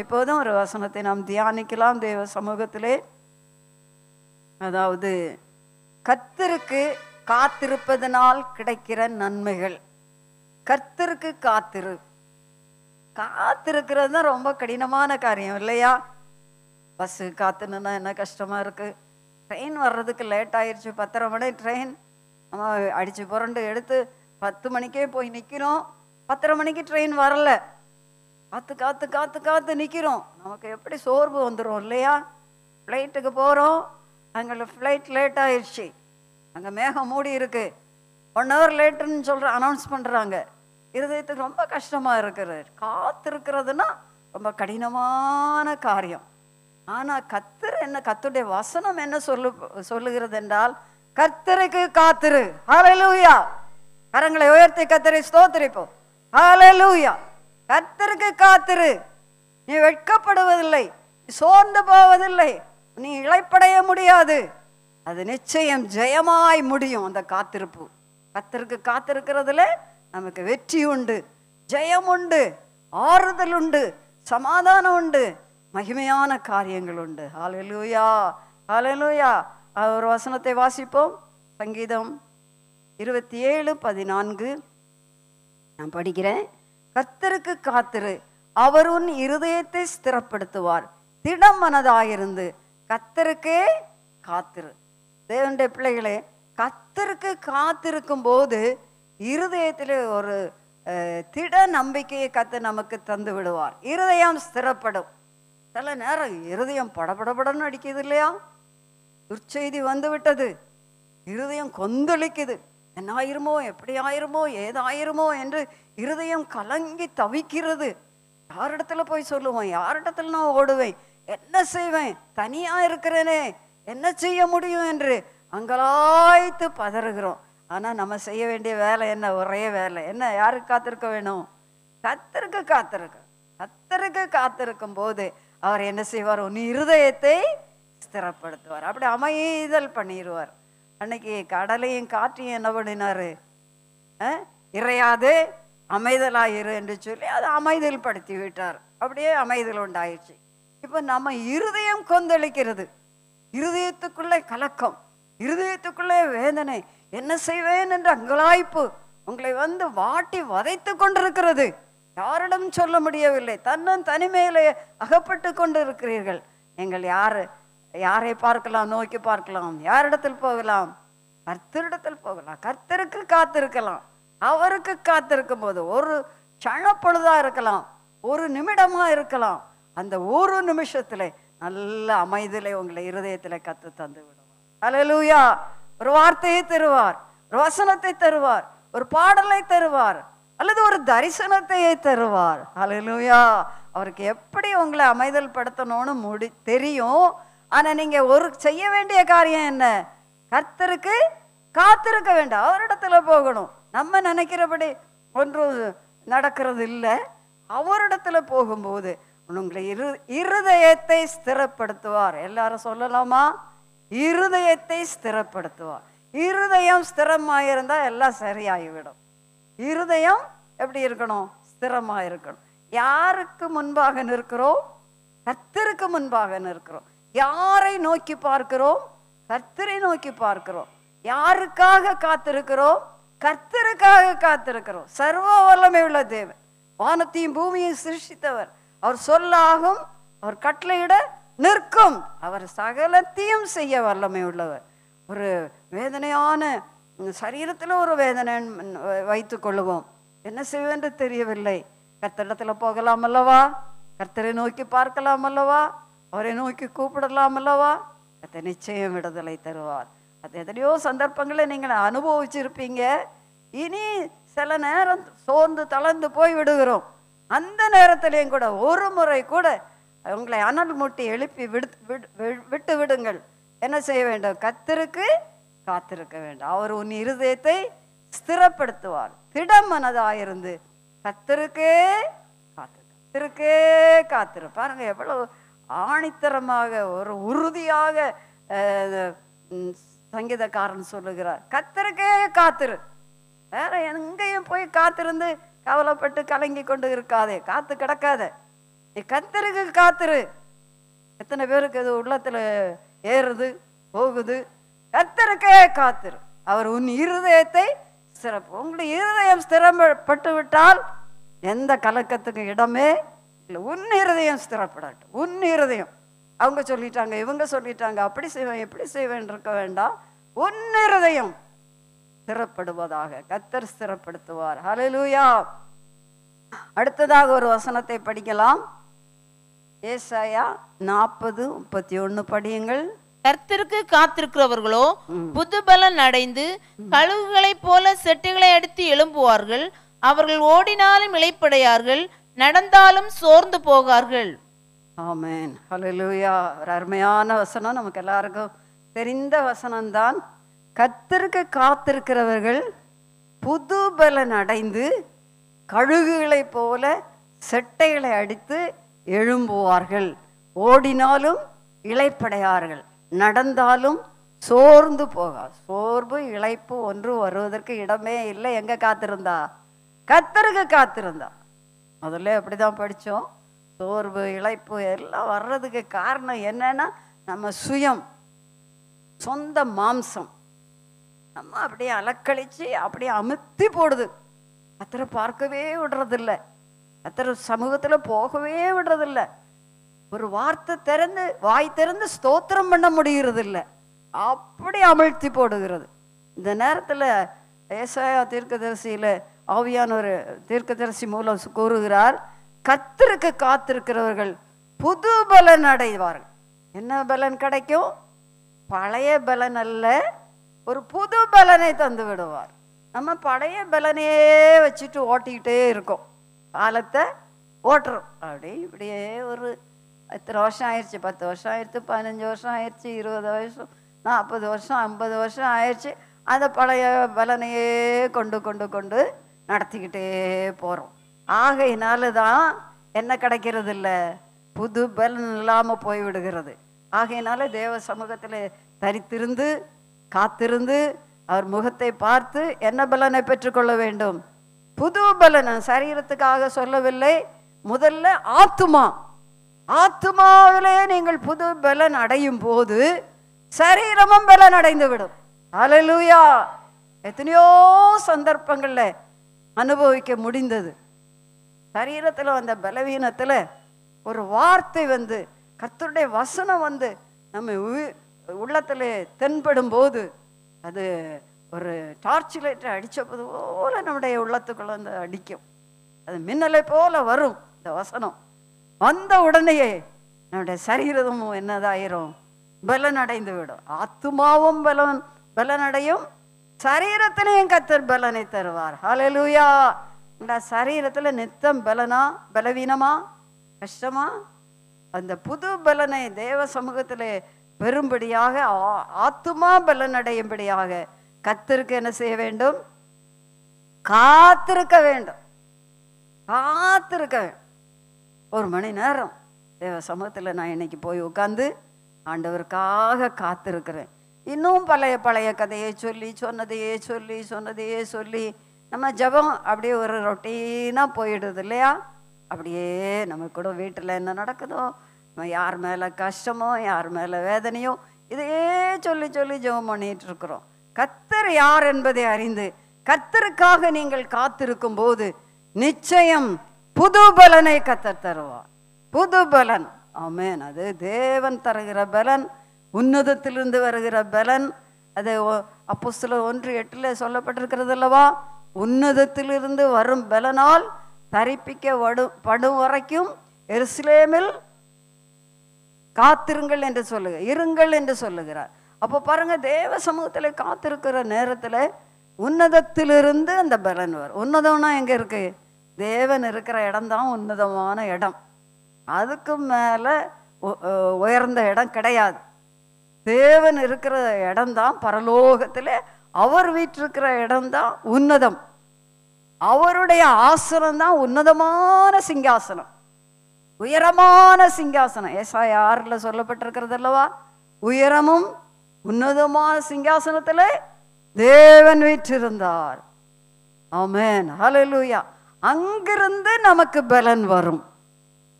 எப்போதும் ஒரு வசனத்தை நாம் தியானிக்கலாம் தேவ சமூகத்திலே அதாவது கர்த்தருக்கு காத்திருப்பதனால் கிடைக்கிற நன்மைகள் கர்த்தருக்கு காத்திரு காத்திருக்கிறது தான் ரொம்ப கடினமான காரியம் இல்லையா பஸ்ஸு காத்துனா என்ன கஷ்டமாக இருக்குது ட்ரெயின் வர்றதுக்கு லேட் ஆயிடுச்சு பத்தரை மணி ட்ரெயின் நம்ம அடித்து புரண்டு எடுத்து பத்து மணிக்கே போய் நிற்கிறோம் பத்தரை மணிக்கு ட்ரெயின் வரலை காத்து காத்து காத்து காத்து நிற்கிறோம் நமக்கு எப்படி சோர்வு வந்துடும் இல்லையா ஃப்ளைட்டுக்கு போகிறோம் அங்கே ஃப்ளைட் லேட் ஆயிடுச்சு அங்கே மேகம் மூடி இருக்குது ஒன் ஹவர் லேட்டுன்னு சொல்கிற அனௌன்ஸ் பண்ணுறாங்க இருதயத்துக்கு ரொம்ப கஷ்டமாக காத்து இருக்கிறதுனா ரொம்ப கடினமான காரியம் ஆனால் கத்தர் என்ன கத்துடைய வசனம் என்ன சொல்லு சொல்லுகிறது என்றால் கர்த்தருக்கு காத்துரு ஹலலூயா கரங்களை உயர்த்தி கத்தரை ஸ்தோத்திரிப்போம் ஹலலூயா கத்தருக்கு காத்திரு நீ வெட்கப்படுவதில்லை சோர்ந்து போவதில்லை நீ இழைப்படைய முடியாது அது நிச்சயம் ஜெயமாய் முடியும் அந்த காத்திருப்பு கத்தருக்கு காத்திருக்கிறதுல நமக்கு வெற்றி உண்டு ஜெயம் உண்டு ஆறுதல் உண்டு சமாதானம் உண்டு மகிமையான காரியங்கள் உண்டு ஹாலலூயா ஆலலூயா ஒரு வசனத்தை வாசிப்போம் சங்கீதம் இருபத்தி ஏழு பதினான்கு நான் படிக்கிறேன் கத்தருக்கு காத்திரு அவர் உன் இருதயத்தை ஸ்திரப்படுத்துவார் திடம் மனதாயிருந்து கத்தருக்கே காத்திரு தேவனுடைய பிள்ளைகளே கத்தருக்கு காத்திருக்கும் போது இருதயத்தில் ஒரு திட நம்பிக்கையை கத்து நமக்கு தந்து விடுவார் இருதயம் ஸ்திரப்படும் சில நேரம் இருதயம் படபடபடன்னு அடிக்குது இல்லையா துர்ச்செய்தி வந்து விட்டது இருதயம் கொந்தளிக்குது என்ன ஆயிருமோ எப்படி ஆயிருமோ ஏதாயிருமோ என்று இருதயம் கலங்கி தவிக்கிறது யாரிடத்துல போய் சொல்லுவேன் யாரிடத்துல நான் ஓடுவேன் என்ன செய்வேன் தனியாக இருக்கிறேனே என்ன செய்ய முடியும் என்று அங்கலாய்த்து பதறுகிறோம் ஆனால் நம்ம செய்ய வேண்டிய வேலை என்ன ஒரே வேலை என்ன யாருக்கு காத்திருக்க வேணும் கத்தருக்கு காத்திருக்க கத்தருக்கு காத்திருக்கும் போது அவர் என்ன செய்வார் உன் இருதயத்தை ஸ்திரப்படுத்துவார் அப்படி அமைதல் பண்ணிடுவார் அன்னைக்கு கடலையும் காற்றையும் என்ன பண்ணினாரு இறையாது அமைதலாயிரு என்று சொல்லி அதை அமைதல் படுத்தி விட்டார் அப்படியே அமைதல் உண்டாயிடுச்சு இப்போ நம்ம இருதயம் கொந்தளிக்கிறது இருதயத்துக்குள்ளே கலக்கம் இருதயத்துக்குள்ளே வேதனை என்ன செய்வேன் என்ற அங்கலாய்ப்பு உங்களை வந்து வாட்டி வதைத்து கொண்டிருக்கிறது யாரிடம் சொல்ல முடியவில்லை தன்னன் தனிமையிலே அகப்பட்டு கொண்டிருக்கிறீர்கள் எங்கள் யாரு யாரை பார்க்கலாம் நோக்கி பார்க்கலாம் யாரிடத்தில் போகலாம் கர்த்தரிடத்தில் போகலாம் கர்த்தருக்கு காத்திருக்கலாம் அவருக்கு காத்திருக்கும் போது ஒரு சனப்பொழுதாக இருக்கலாம் ஒரு நிமிடமாக இருக்கலாம் அந்த ஒரு நிமிஷத்தில் நல்ல அமைதியிலே உங்களை இருதயத்தில் கற்று தந்து விடுவார் அலலூயா ஒரு வார்த்தையை தருவார் ஒரு வசனத்தை தருவார் ஒரு பாடலை தருவார் அல்லது ஒரு தரிசனத்தையே தருவார் அலலூயா அவருக்கு எப்படி உங்களை அமைதல் படுத்தணும்னு முடி தெரியும் ஆனால் நீங்கள் ஒரு செய்ய வேண்டிய காரியம் என்ன கர்த்தருக்கு காத்திருக்க வேண்டாம் அவரிடத்துல போகணும் நம்ம நினைக்கிறபடி ஒன்று நடக்கிறது இல்லை அவரிடத்துல போகும்போது உங்களை இரு இருதயத்தை ஸ்திரப்படுத்துவார் எல்லாரும் சொல்லலாமா இருதயத்தை ஸ்திரப்படுத்துவார் இருதயம் ஸ்திரமாயிருந்தா எல்லாம் சரியாகிவிடும் இருதயம் எப்படி இருக்கணும் ஸ்திரமாக இருக்கணும் யாருக்கு முன்பாக நிற்கிறோம் கத்திற்கு முன்பாக நிற்கிறோம் யாரை நோக்கி பார்க்கிறோம் கர்த்தரை நோக்கி பார்க்கிறோம் யாருக்காக காத்திருக்கிறோம் கர்த்தருக்காக காத்திருக்கிறோம் சர்வ வல்லமை உள்ள தேவன் வானத்தையும் பூமியையும் சிருஷ்டித்தவர் அவர் சொல்லாகும் அவர் கட்டளையிட நிற்கும் அவர் சகலத்தையும் செய்ய வல்லமை உள்ளவர் ஒரு வேதனையான சரீரத்தில் ஒரு வேதனை வைத்து கொள்ளுவோம் என்ன செய்வென்று தெரியவில்லை கர்த்தரிடத்தில் போகலாம் அல்லவா கர்த்தரை நோக்கி பார்க்கலாம் அல்லவா அவரை நோக்கி கூப்பிடலாம் அல்லவா அதை நிச்சயம் விடுதலை தருவார் அது எத்தனையோ சந்தர்ப்பங்களை நீங்கள் அனுபவிச்சிருப்பீங்க இனி சில நேரம் சோர்ந்து தளர்ந்து போய் விடுகிறோம் அந்த நேரத்திலையும் கூட ஒரு முறை கூட உங்களை அனல் மூட்டி எழுப்பி விடு விட்டு விடுங்கள் என்ன செய்ய வேண்டும் கத்திருக்கு காத்திருக்க வேண்டும் அவர் உன் இருதயத்தை ஸ்திரப்படுத்துவார் திடம் மனதாயிருந்து கத்திருக்கே காத்திருக்கே காத்திருப்பாருங்க எவ்வளவு ஆணித்தரமாக ஒரு உறுதியாக சங்கீதக்காரன் சொல்லுகிறார் கத்தருக்கே காத்திரு வேற எங்கேயும் போய் காத்திருந்து கவலைப்பட்டு கலங்கி கொண்டு இருக்காதே காத்து கிடக்காத நீ கத்தருக்கு காத்திரு எத்தனை பேருக்கு இது உள்ளத்தில் ஏறுது போகுது கத்தருக்கே காத்திரு அவர் உன் இருதயத்தை சிறப்பு உங்களுடைய இருதயம் ஸ்திரப்பட்டு விட்டால் எந்த கலக்கத்துக்கு இடமே இல்லை உன் இருதயம் ஸ்திரப்படட்டும் உன் இருதயம் அவங்க சொல்லிட்டாங்க இவங்க சொல்லிட்டாங்க அப்படி செய்வேன் எப்படி செய்வேன் இருக்க வேண்டாம் உன் இருதயம் ஸ்திரப்படுவதாக கத்தர் ஸ்திரப்படுத்துவார் ஹலலூயா அடுத்ததாக ஒரு வசனத்தை படிக்கலாம் ஏசாயா நாற்பது முப்பத்தி ஒன்று படியுங்கள் கர்த்தருக்கு காத்திருக்கிறவர்களோ புதுபலன் அடைந்து கழுகுகளைப் போல செட்டுகளை அடித்து எழும்புவார்கள் அவர்கள் ஓடினாலும் இழைப்படையார்கள் நடந்தாலும் சோர்ந்து போகார்கள் ஆமேன் ஒரு அருமையான வசனம் நமக்கு எல்லாருக்கும் தெரிந்த வசனம்தான் கத்திருக்க காத்திருக்கிறவர்கள் புது பலன் அடைந்து கழுகுகளை போல செட்டைகளை அடித்து எழும்புவார்கள் ஓடினாலும் இழைப்படையார்கள் நடந்தாலும் சோர்ந்து போகா சோர்வு இழைப்பு ஒன்று வருவதற்கு இடமே இல்லை எங்க காத்திருந்தா கத்தருக்கு காத்திருந்தா முதல்ல எப்படி தான் படித்தோம் சோர்வு இழைப்பு எல்லாம் வர்றதுக்கு காரணம் என்னன்னா நம்ம சுயம் சொந்த மாம்சம் நம்ம அப்படியே அலக்கழித்து அப்படியே அமுத்தி போடுது அத்தரை பார்க்கவே விடுறதில்ல அத்தரை சமூகத்தில் போகவே விடுறதில்ல ஒரு வார்த்தை திறந்து வாய் திறந்து ஸ்தோத்திரம் பண்ண முடிகிறதில்ல அப்படி அமிழ்த்தி போடுகிறது இந்த நேரத்தில் ஏசாயா தீர்க்கதரிசியில் ஆவியானவர் தீர்க்கதரிசி மூலம் கூறுகிறார் கத்திருக்கு காத்திருக்கிறவர்கள் புது பலன் அடைவார்கள் என்ன பலன் கிடைக்கும் பழைய பலன் அல்ல ஒரு புது பலனை தந்து விடுவார் நம்ம பழைய பலனையே வச்சுட்டு ஓட்டிக்கிட்டே இருக்கோம் காலத்தை ஓட்டுறோம் அப்படி இப்படியே ஒரு எத்தனை வருஷம் ஆயிடுச்சு பத்து வருஷம் ஆயிடுச்சு பதினஞ்சு வருஷம் ஆயிடுச்சு இருபது வருஷம் நாற்பது வருஷம் ஐம்பது வருஷம் ஆயிடுச்சு அந்த பழைய பலனையே கொண்டு கொண்டு கொண்டு நடத்திக்கிட்டே போகிறோம் ஆகையினால தான் என்ன கிடைக்கிறது இல்லை புது பலன் இல்லாமல் போய்விடுகிறது ஆகையினால தேவ சமூகத்தில் தரித்திருந்து காத்திருந்து அவர் முகத்தை பார்த்து என்ன பலனை பெற்றுக்கொள்ள வேண்டும் புது பலன் சரீரத்துக்காக சொல்லவில்லை முதல்ல ஆத்துமா ஆத்துமாவிலே நீங்கள் புது பலன் அடையும் போது சரீரமும் பலன் அடைந்து விடும் அலலூயா எத்தனையோ சந்தர்ப்பங்களில் அனுபவிக்க முடிந்தது சரீரத்தில் வந்த பலவீனத்தில் ஒரு வார்த்தை வந்து கர்த்தருடைய வசனம் வந்து நம்ம உள்ளத்தில் தென்படும் போது அது ஒரு டார்ச் லைட்டை அடித்தபோது போல் நம்முடைய உள்ளத்துக்குள்ளே வந்து அடிக்கும் அது மின்னலை போல் வரும் இந்த வசனம் வந்த உடனேயே நம்முடைய சரீரமும் என்னதாயிரும் பலனடைந்து விடும் ஆத்துமாவும் பலன் பலனடையும் சரீரத்திலையும் கத்தர் பலனை தருவார் ஹலலூயா இந்த சரீரத்தில் நித்தம் பலனா பலவீனமா கஷ்டமா அந்த புது பலனை தேவ சமூகத்தில் பெரும்படியாக ஆத்துமா பலன் அடையும்படியாக என்ன செய்ய வேண்டும் காத்திருக்க வேண்டும் காத்திருக்க ஒரு மணி நேரம் தேவ சமூகத்தில் நான் இன்னைக்கு போய் உட்காந்து ஆண்டவருக்காக காத்திருக்கிறேன் இன்னும் பழைய பழைய கதையை சொல்லி சொன்னதையே சொல்லி சொன்னதையே சொல்லி நம்ம ஜபம் அப்படியே ஒரு ரொட்டீனாக போயிடுது இல்லையா அப்படியே நம்ம கூட வீட்டில் என்ன நடக்குதோ நம்ம யார் மேலே கஷ்டமோ யார் மேலே வேதனையோ இதையே சொல்லி சொல்லி ஜெபம் பண்ணிகிட்டு இருக்கிறோம் கத்தர் யார் என்பதை அறிந்து கத்தருக்காக நீங்கள் காத்திருக்கும் போது நிச்சயம் புது பலனை கத்தர் தருவார் புது பலன் ஆமேன் அது தேவன் தருகிற பலன் உன்னதத்திலிருந்து வருகிற பலன் அது அப்போ சில ஒன்று எட்டில் சொல்லப்பட்டிருக்கிறது அல்லவா உன்னதத்திலிருந்து வரும் பலனால் தரிப்பிக்க வடு படும் வரைக்கும் எருசலேமில் காத்திருங்கள் என்று சொல்லுங்க இருங்கள் என்று சொல்லுகிறார் அப்போ பாருங்க தேவ சமூகத்தில் காத்திருக்கிற நேரத்தில் உன்னதத்திலிருந்து அந்த பலன் வரும் உன்னதம்னா எங்கே இருக்கு தேவன் இருக்கிற இடம்தான் உன்னதமான இடம் அதுக்கு மேலே உயர்ந்த இடம் கிடையாது தேவன் இருக்கிற இடம்தான் பரலோகத்தில் அவர் வீட்டிருக்கிற இடம்தான் உன்னதம் அவருடைய ஆசனம் தான் உன்னதமான சிங்காசனம் உயரமான சிங்காசனம் ஏசாய் ஆறில் சொல்லப்பட்டிருக்கிறது அல்லவா உயரமும் உன்னதமான சிங்காசனத்தில் தேவன் வீற்றிருந்தார் ஆமேன் ஹலலூயா அங்கிருந்து நமக்கு பலன் வரும்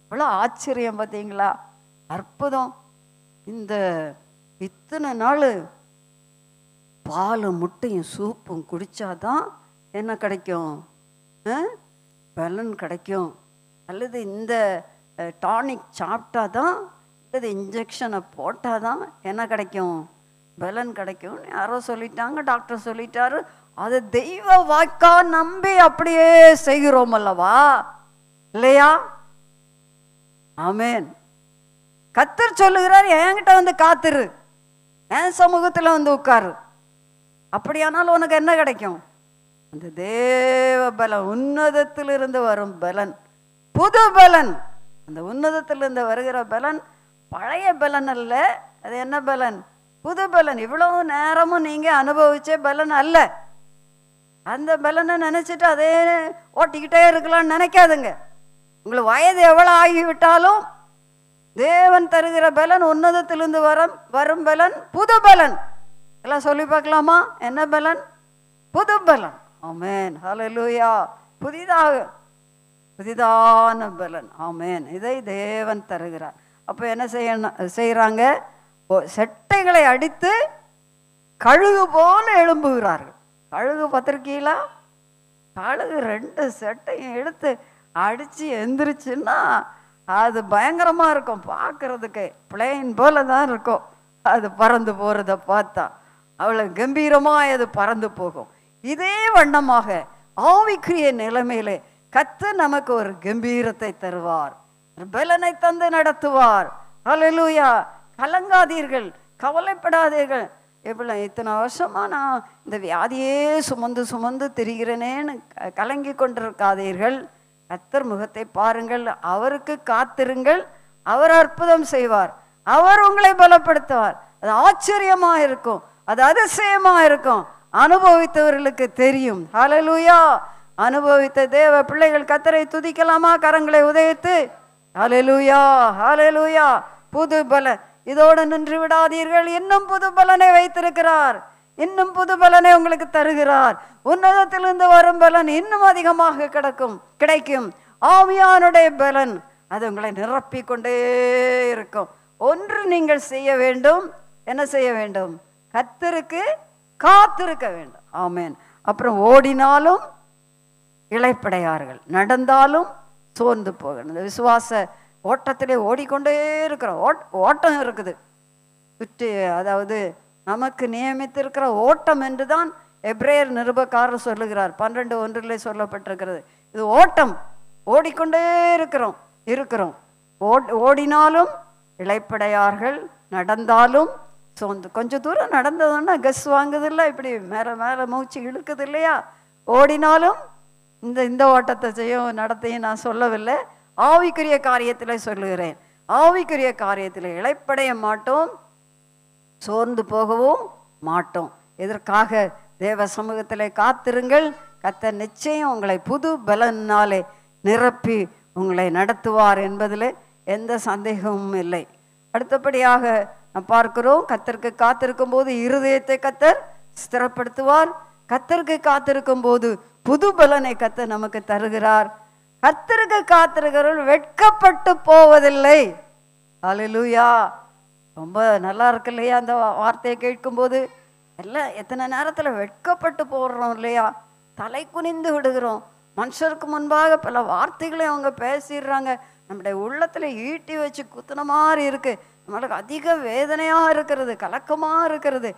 இவ்வளோ ஆச்சரியம் பார்த்தீங்களா அற்புதம் இந்த இத்தனை நாள் பாலும் முட்டையும் சூப்பும் குடித்தாதான் என்ன கிடைக்கும் பலன் கிடைக்கும் அல்லது இந்த டானிக் சாப்பிட்டா தான் அல்லது இன்ஜெக்ஷனை போட்டால் தான் என்ன கிடைக்கும் பலன் கிடைக்கும் யாரோ சொல்லிட்டாங்க டாக்டர் சொல்லிட்டாரு அது தெய்வ வாக்கா நம்பி அப்படியே செய்கிறோம் அல்லவா இல்லையா ஆமேன் கத்தர் சொல்லுகிறார் என்கிட்ட வந்து காத்துரு என் சமூகத்தில் வந்து உட்காரு அப்படியானால் உனக்கு என்ன கிடைக்கும் அந்த தேவ பலம் உன்னதத்திலிருந்து வரும் பலன் புது பலன் அந்த உன்னதத்திலிருந்து வருகிற பலன் பழைய பலன் அல்ல அது என்ன பலன் புது பலன் இவ்வளவு நேரமும் நீங்கள் அனுபவிச்ச பலன் அல்ல அந்த பலனை நினச்சிட்டு அதே ஓட்டிக்கிட்டே இருக்கலாம்னு நினைக்காதுங்க உங்களுக்கு வயது எவ்வளோ ஆகிவிட்டாலும் தேவன் தருகிற பலன் உன்னதத்திலிருந்து வரும் வரும் பலன் புது பலன் எல்லாம் சொல்லி பார்க்கலாமா என்ன பலன் புது பலன் ஆமேன் ஹலலூயா புதிதாக புதிதான பலன் ஆமேன் இதை தேவன் தருகிறார் அப்போ என்ன செய்யணும் செய்கிறாங்க செட்டைகளை அடித்து கழுகு போல எழும்புகிறார்கள் கழுகு பத்திரிக்கையிலா கழுகு ரெண்டு செட்டையும் எடுத்து அடித்து எந்திரிச்சுன்னா அது பயங்கரமாக இருக்கும் பார்க்குறதுக்கு பிளேன் போல தான் இருக்கும் அது பறந்து போகிறத பார்த்தா அவ்வளோ கம்பீரமாக அது பறந்து போகும் இதே வண்ணமாக ஆவிக்குரிய நிலைமையில கத்து நமக்கு ஒரு கம்பீரத்தை தருவார் பலனை தந்து நடத்துவார் அலலூயா கலங்காதீர்கள் கவலைப்படாதீர்கள் எவ்வளோ இத்தனை வருஷமாக நான் இந்த வியாதியே சுமந்து சுமந்து திரிகிறேனேன்னு கலங்கி கொண்டிருக்காதீர்கள் கத்தர் முகத்தை பாருங்கள் அவருக்கு காத்திருங்கள் அவர் அற்புதம் செய்வார் அவர் உங்களை பலப்படுத்துவார் அது ஆச்சரியமாக இருக்கும் அது அதிசயமாக இருக்கும் அனுபவித்தவர்களுக்கு தெரியும் ஹலலூயா அனுபவித்த தேவ பிள்ளைகள் கத்தரை துதிக்கலாமா கரங்களை உதயத்து ஹலலூயா ஹலலூயா புது பல இதோடு நின்று விடாதீர்கள் இன்னும் புது பலனை வைத்திருக்கிறார் இன்னும் புது பலனை உங்களுக்கு தருகிறார் உன்னதத்திலிருந்து வரும் பலன் இன்னும் அதிகமாக கிடக்கும் கிடைக்கும் ஆவியானுடைய பலன் அது உங்களை நிரப்பி கொண்டே இருக்கும் ஒன்று நீங்கள் செய்ய வேண்டும் என்ன செய்ய வேண்டும் கத்திருக்கு காத்திருக்க வேண்டும் ஆமேன் அப்புறம் ஓடினாலும் இழைப்படையார்கள் நடந்தாலும் சோர்ந்து போகணும் இந்த விசுவாச ஓட்டத்திலே ஓடிக்கொண்டே இருக்கிறோம் ஓட்டம் இருக்குது சுற்றி அதாவது நமக்கு நியமித்திருக்கிற ஓட்டம் என்று தான் எப்ரேயர் நிருபக்காரர் சொல்லுகிறார் பன்னிரெண்டு ஒன்றிலே சொல்லப்பட்டிருக்கிறது இது ஓட்டம் ஓடிக்கொண்டே இருக்கிறோம் இருக்கிறோம் ஓடினாலும் இழைப்படையார்கள் நடந்தாலும் சோந்து கொஞ்சம் தூரம் நடந்ததுன்னா கஸ் வாங்குதில்ல இப்படி மேலே மேலே மூச்சு இழுக்குது இல்லையா ஓடினாலும் இந்த இந்த ஓட்டத்தை செய்யும் நடத்தையும் நான் சொல்லவில்லை ஆவிக்குரிய காரியத்தில் சொல்லுகிறேன் ஆவிக்குரிய காரியத்தில் இழைப்படைய மாட்டோம் சோர்ந்து போகவும் மாட்டோம் இதற்காக தேவ சமூகத்தில் காத்திருங்கள் கத்த நிச்சயம் உங்களை புது பலனாலே நிரப்பி உங்களை நடத்துவார் என்பதில் எந்த சந்தேகமும் இல்லை அடுத்தபடியாக பார்க்கிறோம் கத்தருக்கு காத்திருக்கும் போது இருதயத்தை கத்தர் ஸ்திரப்படுத்துவார் கத்தருக்கு காத்திருக்கும் போது புது பலனை கத்த நமக்கு தருகிறார் கத்தருக்கு காத்திருக்கிறவர்கள் வெட்கப்பட்டு போவதில்லை அலிலுயா ரொம்ப நல்லா இருக்கு இல்லையா அந்த வார்த்தையை கேட்கும்போது எல்லாம் எத்தனை நேரத்தில் வெட்கப்பட்டு போடுறோம் இல்லையா தலை குனிந்து விடுகிறோம் மனுஷருக்கு முன்பாக பல வார்த்தைகளை அவங்க பேசிடுறாங்க நம்முடைய உள்ளத்தில் ஈட்டி வச்சு குத்துன மாதிரி இருக்குது நம்மளுக்கு அதிக வேதனையாக இருக்கிறது கலக்கமாக இருக்கிறது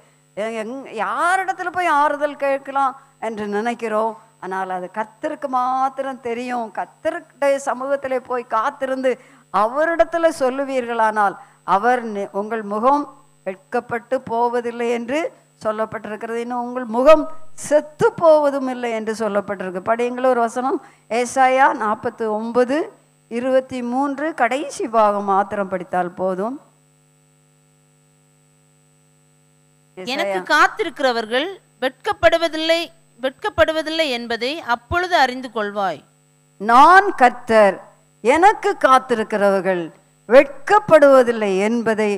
எங் யாரிடத்துல போய் ஆறுதல் கேட்கலாம் என்று நினைக்கிறோம் ஆனால் அது கத்தருக்கு மாத்திரம் தெரியும் கத்தருடைய சமூகத்தில் போய் காத்திருந்து அவரிடத்துல சொல்லுவீர்களானால் அவர் உங்கள் முகம் வெட்கப்பட்டு போவதில்லை என்று சொல்லப்பட்டிருக்கிறது இன்னும் உங்கள் முகம் செத்து போவதும் இல்லை என்று சொல்லப்பட்டிருக்கு படியுங்கள் ஒரு வசனம் ஏசாயா நாற்பத்தி ஒன்பது இருபத்தி மூன்று கடைசி பாகம் மாத்திரம் படித்தால் போதும் எனக்கு காத்திருக்கிறவர்கள் வெட்கப்படுவதில்லை வெட்கப்படுவதில்லை என்பதை அப்பொழுது அறிந்து கொள்வாய் நான் கர்த்தர் எனக்கு காத்திருக்கிறவர்கள் வெட்கப்படுவதில்லை என்பதை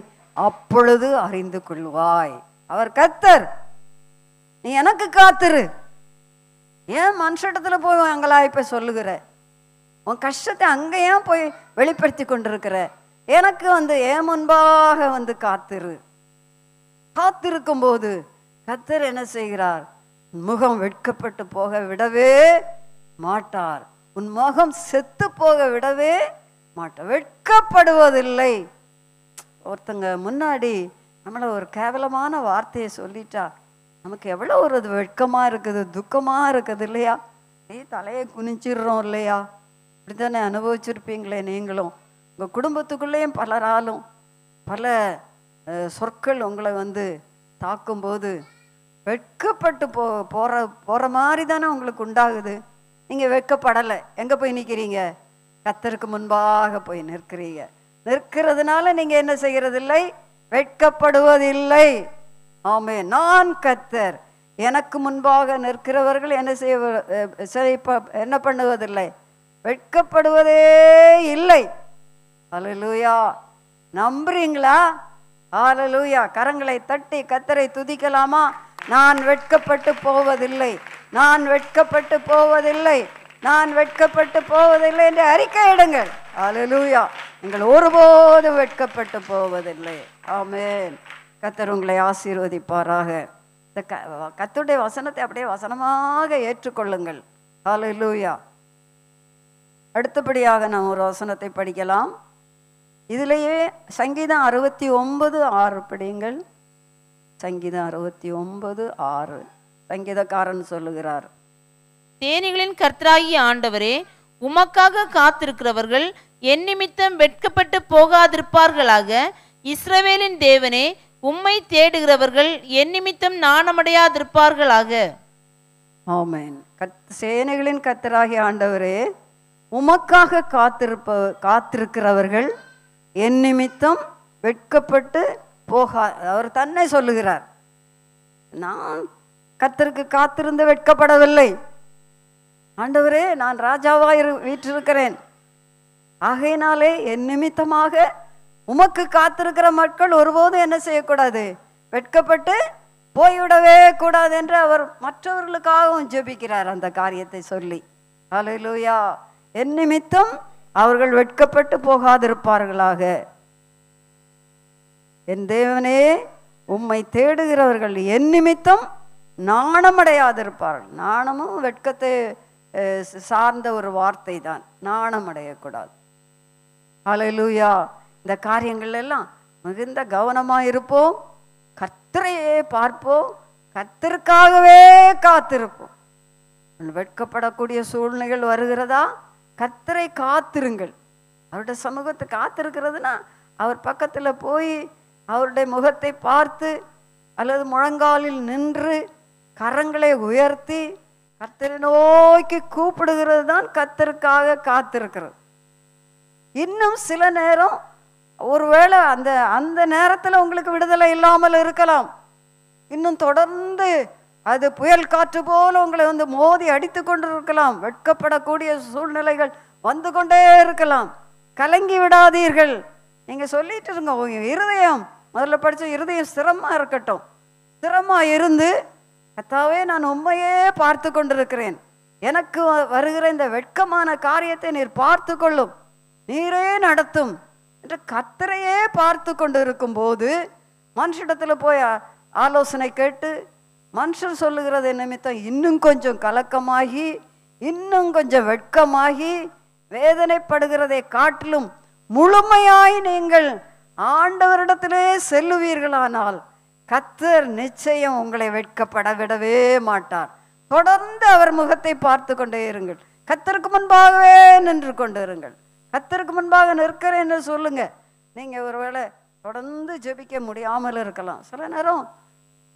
அப்பொழுது அறிந்து கொள்வாய் அவர் கத்தர் நீ எனக்கு காத்துரு ஏன் மனுஷிடத்தில் போய் அங்கலாய்ப்பை சொல்லுகிற உன் கஷ்டத்தை அங்கே ஏன் போய் வெளிப்படுத்தி கொண்டிருக்கிற எனக்கு வந்து ஏன் முன்பாக வந்து காத்திரு காத்திருக்கும் போது கத்தர் என்ன செய்கிறார் முகம் வெட்கப்பட்டு போக விடவே மாட்டார் உன் முகம் செத்து போக விடவே மாட்டோம் வெட்கப்படுவதில்லை ஒருத்தங்க முன்னாடி நம்மளை ஒரு கேவலமான வார்த்தையை சொல்லிட்டா நமக்கு எவ்வளோ ஒரு வெட்கமாக இருக்குது துக்கமாக இருக்குது இல்லையா நீ தலையை குனிஞ்சிடுறோம் இல்லையா இப்படி தானே அனுபவிச்சிருப்பீங்களே நீங்களும் உங்கள் குடும்பத்துக்குள்ளேயும் பலராலும் பல சொற்கள் உங்களை வந்து தாக்கும்போது வெட்கப்பட்டு போ போகிற போகிற மாதிரி தானே உங்களுக்கு உண்டாகுது நீங்கள் வெட்கப்படலை எங்கே போய் நிற்கிறீங்க கத்தருக்கு முன்பாக போய் நிற்கிறீங்க நிற்கிறதுனால நீங்கள் என்ன செய்கிறதில்லை வெட்கப்படுவதில்லை ஆமே நான் கத்தர் எனக்கு முன்பாக நிற்கிறவர்கள் என்ன செய்ய என்ன பண்ணுவதில்லை வெட்கப்படுவதே இல்லை அலலூயா நம்புறீங்களா ஆலலூயா கரங்களை தட்டி கத்தரை துதிக்கலாமா நான் வெட்கப்பட்டு போவதில்லை நான் வெட்கப்பட்டு போவதில்லை நான் வெட்கப்பட்டு போவதில்லை என்று அறிக்கை இடுங்கள் அலலூயா நீங்கள் ஒருபோதும் வெட்கப்பட்டு போவதில்லை ஆமேன் கத்தர் உங்களை ஆசீர்வதிப்பாராக இந்த க கத்துடைய வசனத்தை அப்படியே வசனமாக ஏற்றுக்கொள்ளுங்கள் அலலூயா அடுத்தபடியாக நாம் ஒரு வசனத்தை படிக்கலாம் இதிலேயே சங்கீதம் அறுபத்தி ஒன்பது ஆறு படியுங்கள் சங்கீதம் அறுபத்தி ஒன்பது ஆறு சங்கீதக்காரன் சொல்லுகிறார் சேனைகளின் கர்த்தராகிய ஆண்டவரே உமக்காக காத்திருக்கிறவர்கள் என் நிமித்தம் வெட்கப்பட்டு போகாதிருப்பார்களாக இஸ்ரவேலின் தேவனே உம்மை தேடுகிறவர்கள் என் நிமித்தம் நாணமடையாதிருப்பார்களாக கத் சேனைகளின் கத்தராகிய ஆண்டவரே உமக்காக காத்திருப்ப காத்திருக்கிறவர்கள் என் நிமித்தம் வெட்கப்பட்டு போகா அவர் தன்னை சொல்லுகிறார் நான் கத்தருக்கு காத்திருந்து வெட்கப்படவில்லை ஆண்டவரே நான் இரு வீற்றிருக்கிறேன் ஆகையினாலே என் நிமித்தமாக உமக்கு காத்திருக்கிற மக்கள் ஒருபோதும் என்ன செய்யக்கூடாது வெட்கப்பட்டு போய்விடவே கூடாது என்று அவர் மற்றவர்களுக்காகவும் ஜெபிக்கிறார் அந்த காரியத்தை சொல்லி அலையிலூயா என் நிமித்தம் அவர்கள் வெட்கப்பட்டு போகாதிருப்பார்களாக என் தேவனே உம்மை தேடுகிறவர்கள் என் நிமித்தம் நாணமடையாதிருப்பார்கள் நாணமும் வெட்கத்தை சார்ந்த ஒரு வார்த்தை தான் நாணம் அடையக்கூடாது அலையலூயா இந்த காரியங்கள் எல்லாம் மிகுந்த கவனமாக இருப்போம் கத்திரையே பார்ப்போம் கத்திற்காகவே காத்திருப்போம் வெட்கப்படக்கூடிய சூழ்நிலைகள் வருகிறதா கத்தரை காத்திருங்கள் அவருடைய சமூகத்தை காத்திருக்கிறதுனா அவர் பக்கத்தில் போய் அவருடைய முகத்தை பார்த்து அல்லது முழங்காலில் நின்று கரங்களை உயர்த்தி கர்த்தரை நோய்க்கு கூப்பிடுகிறது தான் கத்தருக்காக காத்திருக்கிறது இன்னும் சில நேரம் ஒருவேளை அந்த அந்த நேரத்தில் உங்களுக்கு விடுதலை இல்லாமல் இருக்கலாம் இன்னும் தொடர்ந்து அது புயல் காற்று போல உங்களை வந்து மோதி அடித்து கொண்டு இருக்கலாம் வெட்கப்படக்கூடிய சூழ்நிலைகள் வந்து கொண்டே இருக்கலாம் கலங்கி விடாதீர்கள் நீங்கள் சொல்லிட்டு இருங்க இருதயம் முதல்ல படித்த இருதயம் சிரமமாக இருக்கட்டும் சிரமமா இருந்து கத்தாவே நான் உண்மையே பார்த்து கொண்டிருக்கிறேன் எனக்கு வருகிற இந்த வெட்கமான காரியத்தை நீர் பார்த்து கொள்ளும் நீரே நடத்தும் என்று கத்தரையே பார்த்து கொண்டிருக்கும் போது மனுஷிடத்தில் போய் ஆலோசனை கேட்டு மனுஷன் சொல்லுகிறது நிமித்தம் இன்னும் கொஞ்சம் கலக்கமாகி இன்னும் கொஞ்சம் வெட்கமாகி வேதனைப்படுகிறதை காட்டிலும் முழுமையாய் நீங்கள் ஆண்டவரிடத்திலே செல்லுவீர்களானால் கத்தர் நிச்சயம் உங்களை வெட்கப்பட விடவே மாட்டார் தொடர்ந்து அவர் முகத்தை பார்த்து கொண்டே இருங்கள் கத்தருக்கு முன்பாகவே நின்று கொண்டு இருங்கள் கத்தருக்கு முன்பாக நிற்கிறேன்னு சொல்லுங்க நீங்கள் ஒருவேளை தொடர்ந்து ஜெபிக்க முடியாமல் இருக்கலாம் சில நேரம்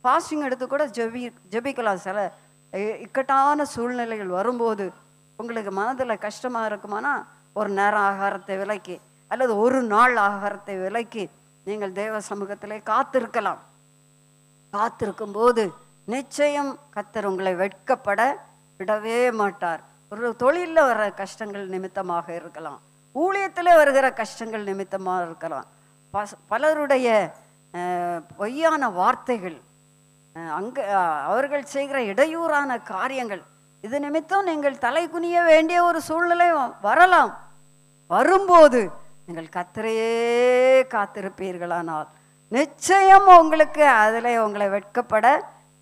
பாசிங் எடுத்து கூட ஜெபி ஜெபிக்கலாம் சில இக்கட்டான சூழ்நிலைகள் வரும்போது உங்களுக்கு மனதில் கஷ்டமாக இருக்குமானா ஒரு நேரம் ஆகாரத்தை விலக்கி அல்லது ஒரு நாள் ஆகாரத்தை விலக்கி நீங்கள் தேவ சமூகத்திலே காத்திருக்கலாம் காத்திருக்கும் போது நிச்சயம் கத்தர் உங்களை வெட்கப்பட விடவே மாட்டார் ஒரு தொழிலில் வர கஷ்டங்கள் நிமித்தமாக இருக்கலாம் ஊழியத்தில் வருகிற கஷ்டங்கள் நிமித்தமாக இருக்கலாம் பலருடைய பொய்யான வார்த்தைகள் அங்கே அவர்கள் செய்கிற இடையூறான காரியங்கள் இது நிமித்தம் நீங்கள் தலை குனிய வேண்டிய ஒரு சூழ்நிலை வரலாம் வரும்போது நீங்கள் கத்திரையே காத்திருப்பீர்களானால் நிச்சயம் உங்களுக்கு அதில் உங்களை வெட்கப்பட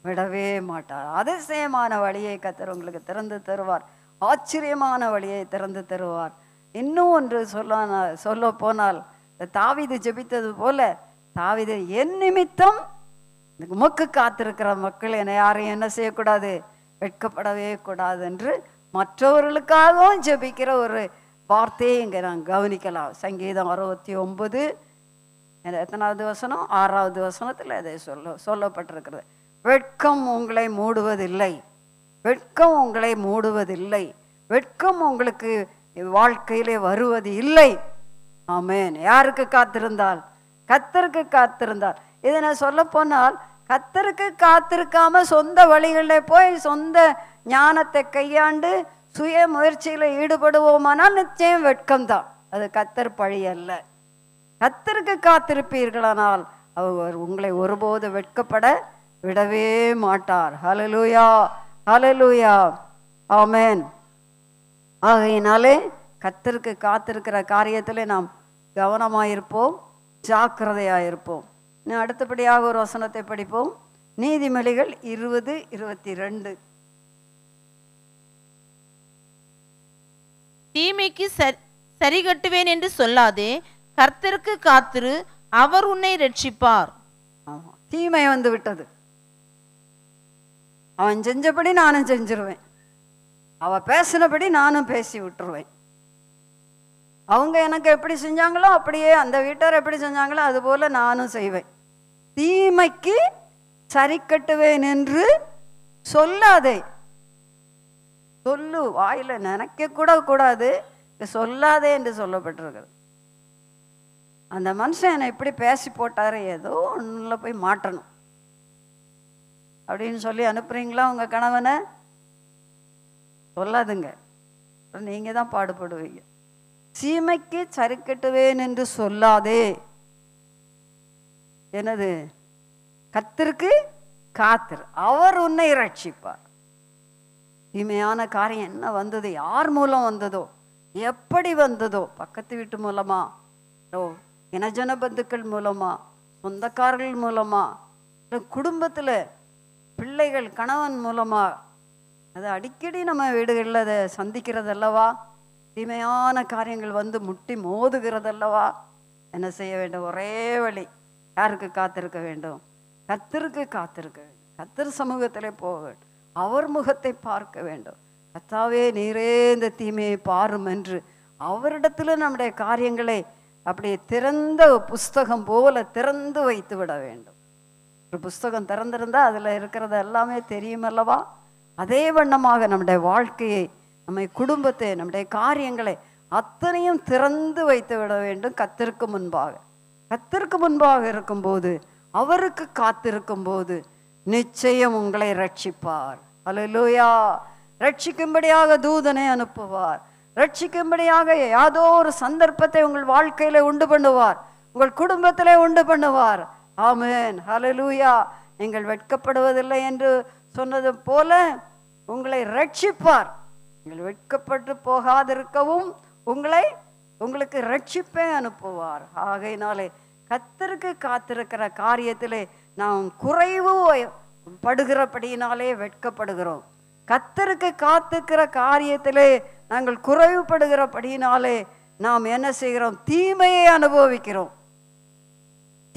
விடவே மாட்டார் அதிசயமான வழியை கத்தர் உங்களுக்கு திறந்து தருவார் ஆச்சரியமான வழியை திறந்து தருவார் இன்னும் ஒன்று சொல்ல சொல்ல போனால் தாவிது ஜெபித்தது போல தாவிது என் நிமித்தம் உமக்கு காத்திருக்கிற மக்கள் என்னை யாரையும் என்ன செய்யக்கூடாது வெட்கப்படவே கூடாது என்று மற்றவர்களுக்காகவும் ஜெபிக்கிற ஒரு வார்த்தையை இங்கே நான் கவனிக்கலாம் சங்கீதம் அறுபத்தி ஒன்பது எத்தனாவது வசனம் ஆறாவது வசனத்தில் இதை சொல்ல சொல்லப்பட்டிருக்கிறது வெட்கம் உங்களை மூடுவதில்லை வெட்கம் உங்களை மூடுவதில்லை வெட்கம் உங்களுக்கு வாழ்க்கையிலே வருவது இல்லை ஆமேன் யாருக்கு காத்திருந்தால் கத்தருக்கு காத்திருந்தால் இதை நான் சொல்ல போனால் கத்தருக்கு காத்திருக்காம சொந்த வழிகளில் போய் சொந்த ஞானத்தை கையாண்டு சுய முயற்சியில் ஈடுபடுவோமானால் நிச்சயம் வெட்கம்தான் அது கத்தர் பழி அல்ல கத்தருக்கு காத்திருப்பீர்களானால் அவர் உங்களை ஒருபோது வெட்கப்பட விடவே மாட்டார் ஹலலூயா ஹலலூயா ஆமேன் ஆகையினாலே கத்தருக்கு காத்திருக்கிற காரியத்தில் நாம் கவனமாயிருப்போம் ஜாக்கிரதையாயிருப்போம் இருப்போம் அடுத்தபடியாக ஒரு வசனத்தை படிப்போம் நீதிமொழிகள் இருபது இருபத்தி ரெண்டு தீமைக்கு சரி சரி கட்டுவேன் என்று சொல்லாதே கர்த்தருக்கு காத்திரு அவர் உன்னை ரட்சிப்பார் தீமை வந்து விட்டது அவன் செஞ்சபடி நானும் செஞ்சிருவேன் அவ பேசினபடி நானும் பேசி விட்டுருவேன் அவங்க எனக்கு எப்படி செஞ்சாங்களோ அப்படியே அந்த வீட்டார் எப்படி செஞ்சாங்களோ அது போல நானும் செய்வேன் தீமைக்கு சரி கட்டுவேன் என்று சொல்லாதே சொல்லு வாயில நினைக்க கூட கூடாது சொல்லாதே என்று சொல்லப்பட்டிருக்கிறது அந்த மனுஷன் என்னை இப்படி பேசி போட்டார் ஏதோ ஒன்றில் போய் மாட்டணும் அப்படின்னு சொல்லி அனுப்புகிறீங்களா உங்கள் கணவனை சொல்லாதுங்க நீங்கள் தான் பாடுபடுவீங்க சீமைக்கு சரிக்கட்டுவேன் என்று சொல்லாதே எனது கத்திருக்கு காத்திரு அவர் உன்னை ரட்சிப்பார் தீமையான காரியம் என்ன வந்தது யார் மூலம் வந்ததோ எப்படி வந்ததோ பக்கத்து வீட்டு மூலமா ஓ இனஜன பந்துக்கள் மூலமாக சொந்தக்காரர்கள் மூலமாக குடும்பத்தில் பிள்ளைகள் கணவன் மூலமாக அது அடிக்கடி நம்ம வீடுகளில் அதை சந்திக்கிறது அல்லவா தீமையான காரியங்கள் வந்து முட்டி மோதுகிறதல்லவா என்ன செய்ய வேண்டும் ஒரே வழி யாருக்கு காத்திருக்க வேண்டும் கத்திற்கு காத்திருக்க வேண்டும் கத்திர சமூகத்தில் போக வேண்டும் அவர் முகத்தை பார்க்க வேண்டும் கத்தாவே நீரே இந்த தீமையை பாரும் என்று அவரிடத்தில் நம்முடைய காரியங்களை அப்படி திறந்த புஸ்தகம் போல திறந்து வைத்து விட வேண்டும் ஒரு புஸ்தகம் திறந்திருந்தால் அதில் இருக்கிறது எல்லாமே தெரியும் அல்லவா அதே வண்ணமாக நம்முடைய வாழ்க்கையை நம்முடைய குடும்பத்தை நம்முடைய காரியங்களை அத்தனையும் திறந்து வைத்து விட வேண்டும் கத்திற்கு முன்பாக கத்திற்கு முன்பாக இருக்கும்போது அவருக்கு காத்திருக்கும் போது நிச்சயம் உங்களை ரட்சிப்பார் அலலூயா ரட்சிக்கும்படியாக தூதனை அனுப்புவார் ரட்சிக்கும்படியாக ஏதோ ஒரு சந்தர்ப்பத்தை உங்கள் வாழ்க்கையில உண்டு பண்ணுவார் உங்கள் குடும்பத்தில் உண்டு பண்ணுவார் ஆமேன் ஹலலூயா நீங்கள் வெட்கப்படுவதில்லை என்று சொன்னது போல உங்களை ரட்சிப்பார் நீங்கள் வெட்கப்பட்டு போகாதிருக்கவும் உங்களை உங்களுக்கு ரட்சிப்பே அனுப்புவார் ஆகையினாலே கத்தருக்கு காத்திருக்கிற காரியத்திலே நாம் குறைவு படுகிறபடியினாலே வெட்கப்படுகிறோம் கத்தருக்கு காத்துக்கிற காரியத்திலே நாங்கள் குறைவுபடுகிறபடினாலே நாம் என்ன செய்கிறோம் தீமையை அனுபவிக்கிறோம்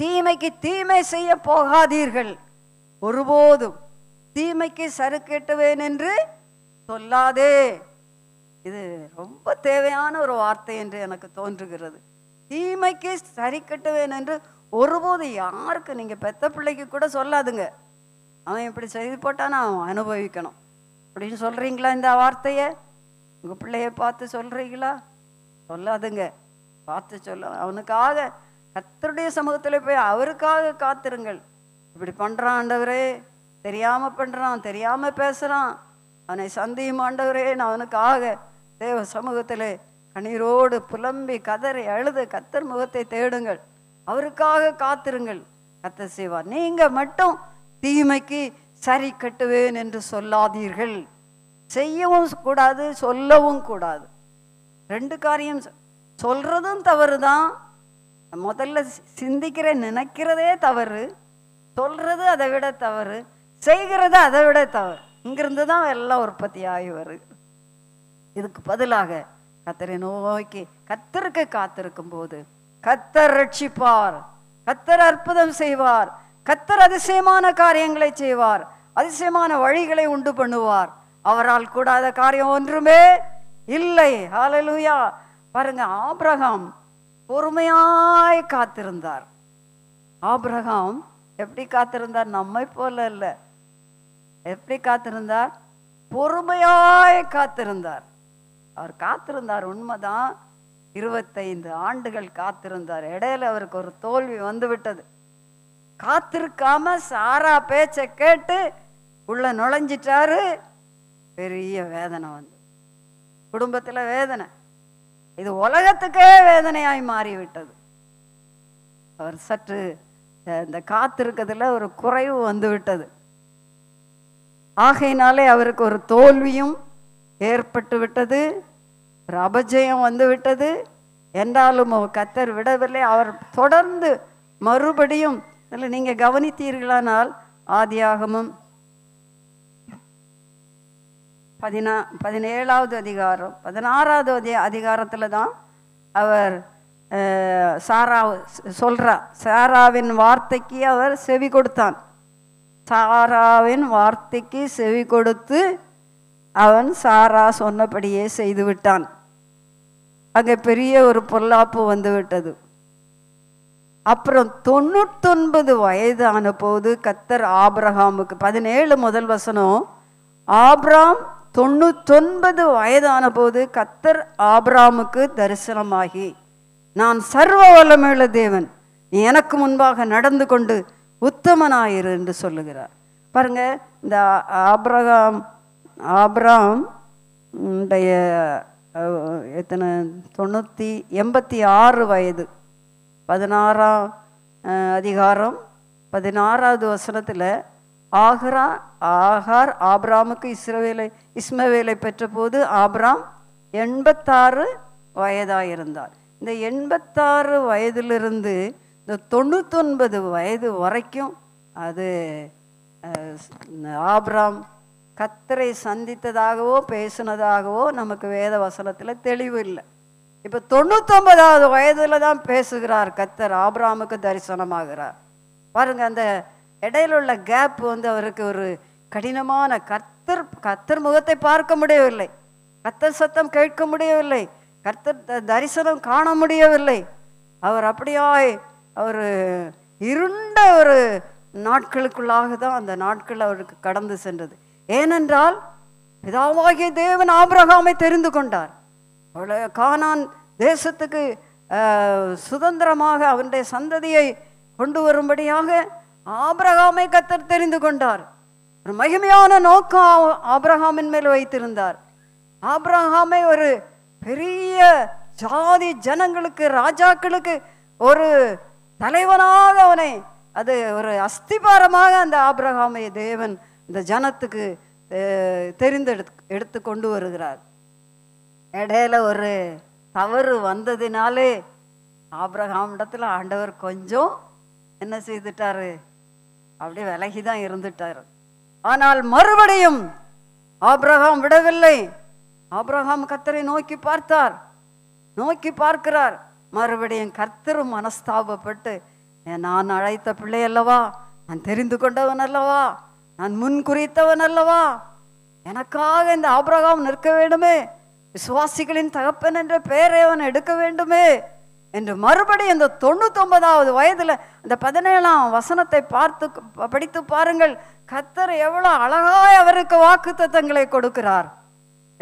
தீமைக்கு தீமை செய்ய போகாதீர்கள் ஒருபோதும் தீமைக்கு கேட்டுவேன் என்று சொல்லாதே இது ரொம்ப தேவையான ஒரு வார்த்தை என்று எனக்கு தோன்றுகிறது தீமைக்கு சரி கட்டுவேன் என்று ஒருபோது யாருக்கு நீங்கள் பெத்த பிள்ளைக்கு கூட சொல்லாதுங்க அவன் இப்படி செய்து போட்டானா அவன் அனுபவிக்கணும் அப்படின்னு சொல்கிறீங்களா இந்த வார்த்தையை உங்கள் பிள்ளைய பார்த்து சொல்கிறீங்களா சொல்லாதுங்க பார்த்து சொல்ல அவனுக்காக கத்தருடைய சமூகத்தில் போய் அவருக்காக காத்திருங்கள் இப்படி பண்ணுறான் ஆண்டவரே தெரியாமல் பண்ணுறான் தெரியாமல் பேசுகிறான் அவனை சந்தியும் ஆண்டவரே நான் அவனுக்காக தேவ சமூகத்தில் கண்ணீரோடு புலம்பி கதறி அழுது கத்தர் முகத்தை தேடுங்கள் அவருக்காக காத்திருங்கள் கத்தர் செய்வார் நீங்கள் மட்டும் தீமைக்கு சரி கட்டுவேன் என்று சொல்லாதீர்கள் செய்யவும் கூடாது சொல்லவும் கூடாது ரெண்டு காரியம் சொல்றதும் தவறு தான் முதல்ல சிந்திக்கிற நினைக்கிறதே தவறு சொல்றது அதை விட தவறு செய்கிறது அதை விட தவறு இங்கிருந்து தான் எல்லாம் உற்பத்தி ஆகி வருது இதுக்கு பதிலாக கத்தரை நோக்கி கத்தருக்கு காத்திருக்கும் போது கத்தர் ரட்சிப்பார் கத்தர் அற்புதம் செய்வார் கத்தர் அதிசயமான காரியங்களை செய்வார் அதிசயமான வழிகளை உண்டு பண்ணுவார் அவரால் கூடாத காரியம் ஒன்றுமே இல்லை ஹாலலூயா பாருங்க ஆபிரகாம் பொறுமையாய் காத்திருந்தார் ஆபிரகாம் எப்படி காத்திருந்தார் நம்மை போல இல்லை எப்படி காத்திருந்தார் பொறுமையாய் காத்திருந்தார் அவர் காத்திருந்தார் உண்மைதான் இருபத்தைந்து ஆண்டுகள் காத்திருந்தார் இடையில அவருக்கு ஒரு தோல்வி வந்துவிட்டது காத்திருக்காம சாரா பேச்சை கேட்டு உள்ள நுழைஞ்சிட்டாரு பெரிய வேதனை வந்து குடும்பத்தில் வேதனை இது உலகத்துக்கே வேதனையாய் மாறிவிட்டது அவர் சற்று இந்த காத்திருக்கிறதுல ஒரு குறைவு வந்து விட்டது ஆகையினாலே அவருக்கு ஒரு தோல்வியும் ஏற்பட்டு விட்டது ஒரு அபஜயம் வந்து விட்டது என்றாலும் கத்தர் விடவில்லை அவர் தொடர்ந்து மறுபடியும் இதில் நீங்கள் கவனித்தீர்களானால் ஆதியாகமும் பதினா பதினேழாவது அதிகாரம் பதினாறாவது அதி அதிகாரத்தில் தான் அவர் சாரா சொல்கிறார் சாராவின் வார்த்தைக்கு அவர் செவி கொடுத்தான் சாராவின் வார்த்தைக்கு செவி கொடுத்து அவன் சாரா சொன்னபடியே செய்துவிட்டான் அங்கே பெரிய ஒரு பொல்லாப்பு வந்துவிட்டது அப்புறம் தொண்ணூத்தொன்பது வயதான போது கத்தர் ஆப்ரஹாமுக்கு பதினேழு முதல் வசனம் ஆப்ராம் தொண்ணூத்தொன்பது வயதான போது கத்தர் ஆப்ராமுக்கு தரிசனமாகி நான் சர்வ வல்லமையுள்ள தேவன் நீ எனக்கு முன்பாக நடந்து கொண்டு உத்தமனாயிரு என்று சொல்லுகிறார் பாருங்க இந்த ஆப்ரகாம் ஆப்ராம் எத்தனை தொண்ணூற்றி எண்பத்தி ஆறு வயது பதினாறாம் அதிகாரம் பதினாறாவது வசனத்தில் ஆஹ்ரா ஆஹார் ஆப்ராமுக்கு இஸ்ரவேலை இஸ்மவேலை பெற்றபோது ஆப்ராம் எண்பத்தாறு வயதாக இருந்தார் இந்த எண்பத்தாறு வயதிலிருந்து இந்த தொண்ணூத்தொன்பது வயது வரைக்கும் அது ஆப்ராம் கத்தரை சந்தித்ததாகவோ பேசினதாகவோ நமக்கு வேத வசனத்தில் தெளிவு இல்லை இப்போ தொண்ணூத்தொன்பதாவது வயதில் தான் பேசுகிறார் கத்தர் ஆபிராமுக்கு தரிசனமாகிறார் பாருங்க அந்த இடையில உள்ள கேப் வந்து அவருக்கு ஒரு கடினமான கத்தர் கத்தர் முகத்தை பார்க்க முடியவில்லை கத்தர் சத்தம் கேட்க முடியவில்லை கர்த்தர் தரிசனம் காண முடியவில்லை அவர் அப்படியாய் அவர் இருண்ட ஒரு நாட்களுக்குள்ளாக தான் அந்த நாட்கள் அவருக்கு கடந்து சென்றது ஏனென்றால் பிதாவாகிய தேவன் ஆபிரகாமை தெரிந்து கொண்டார் கானான் தேசத்துக்கு சுதந்திரமாக அவனுடைய சந்ததியை கொண்டு வரும்படியாக ஆபிரகாமை கத்தர் தெரிந்து கொண்டார் ஒரு மகிமையான நோக்கம் ஆபிரகாமின் மேல் வைத்திருந்தார் ஆபிரகாமை ஒரு பெரிய ஜாதி ஜனங்களுக்கு ராஜாக்களுக்கு ஒரு தலைவனாக அவனை அது ஒரு அஸ்திபாரமாக அந்த ஆபிரகாமை தேவன் இந்த ஜனத்துக்கு தெரிந்தெடுத்து எடுத்து கொண்டு வருகிறார் இடையில ஒரு தவறு வந்ததினாலே ஆப்ரஹாம் இடத்துல ஆண்டவர் கொஞ்சம் என்ன செய்துட்டாரு அப்படி விலகி தான் இருந்துட்டார் ஆனால் மறுபடியும் ஆப்ரஹாம் விடவில்லை ஆப்ரஹாம் கத்தரை நோக்கி பார்த்தார் நோக்கி பார்க்கிறார் மறுபடியும் கர்த்தரும் மனஸ்தாபப்பட்டு நான் அழைத்த பிள்ளை அல்லவா நான் தெரிந்து கொண்டவன் அல்லவா நான் முன் குறித்தவன் அல்லவா எனக்காக இந்த ஆபிரகாம் நிற்க வேண்டுமே விசுவாசிகளின் தகப்பன் என்ற பெயரை அவன் எடுக்க வேண்டுமே என்று மறுபடி இந்த தொண்ணூத்தொன்பதாவது வயதில் அந்த பதினேழாம் வசனத்தை பார்த்து படித்து பாருங்கள் கத்தர் எவ்வளோ அழகாய் அவருக்கு வாக்கு தத்தங்களை கொடுக்கிறார்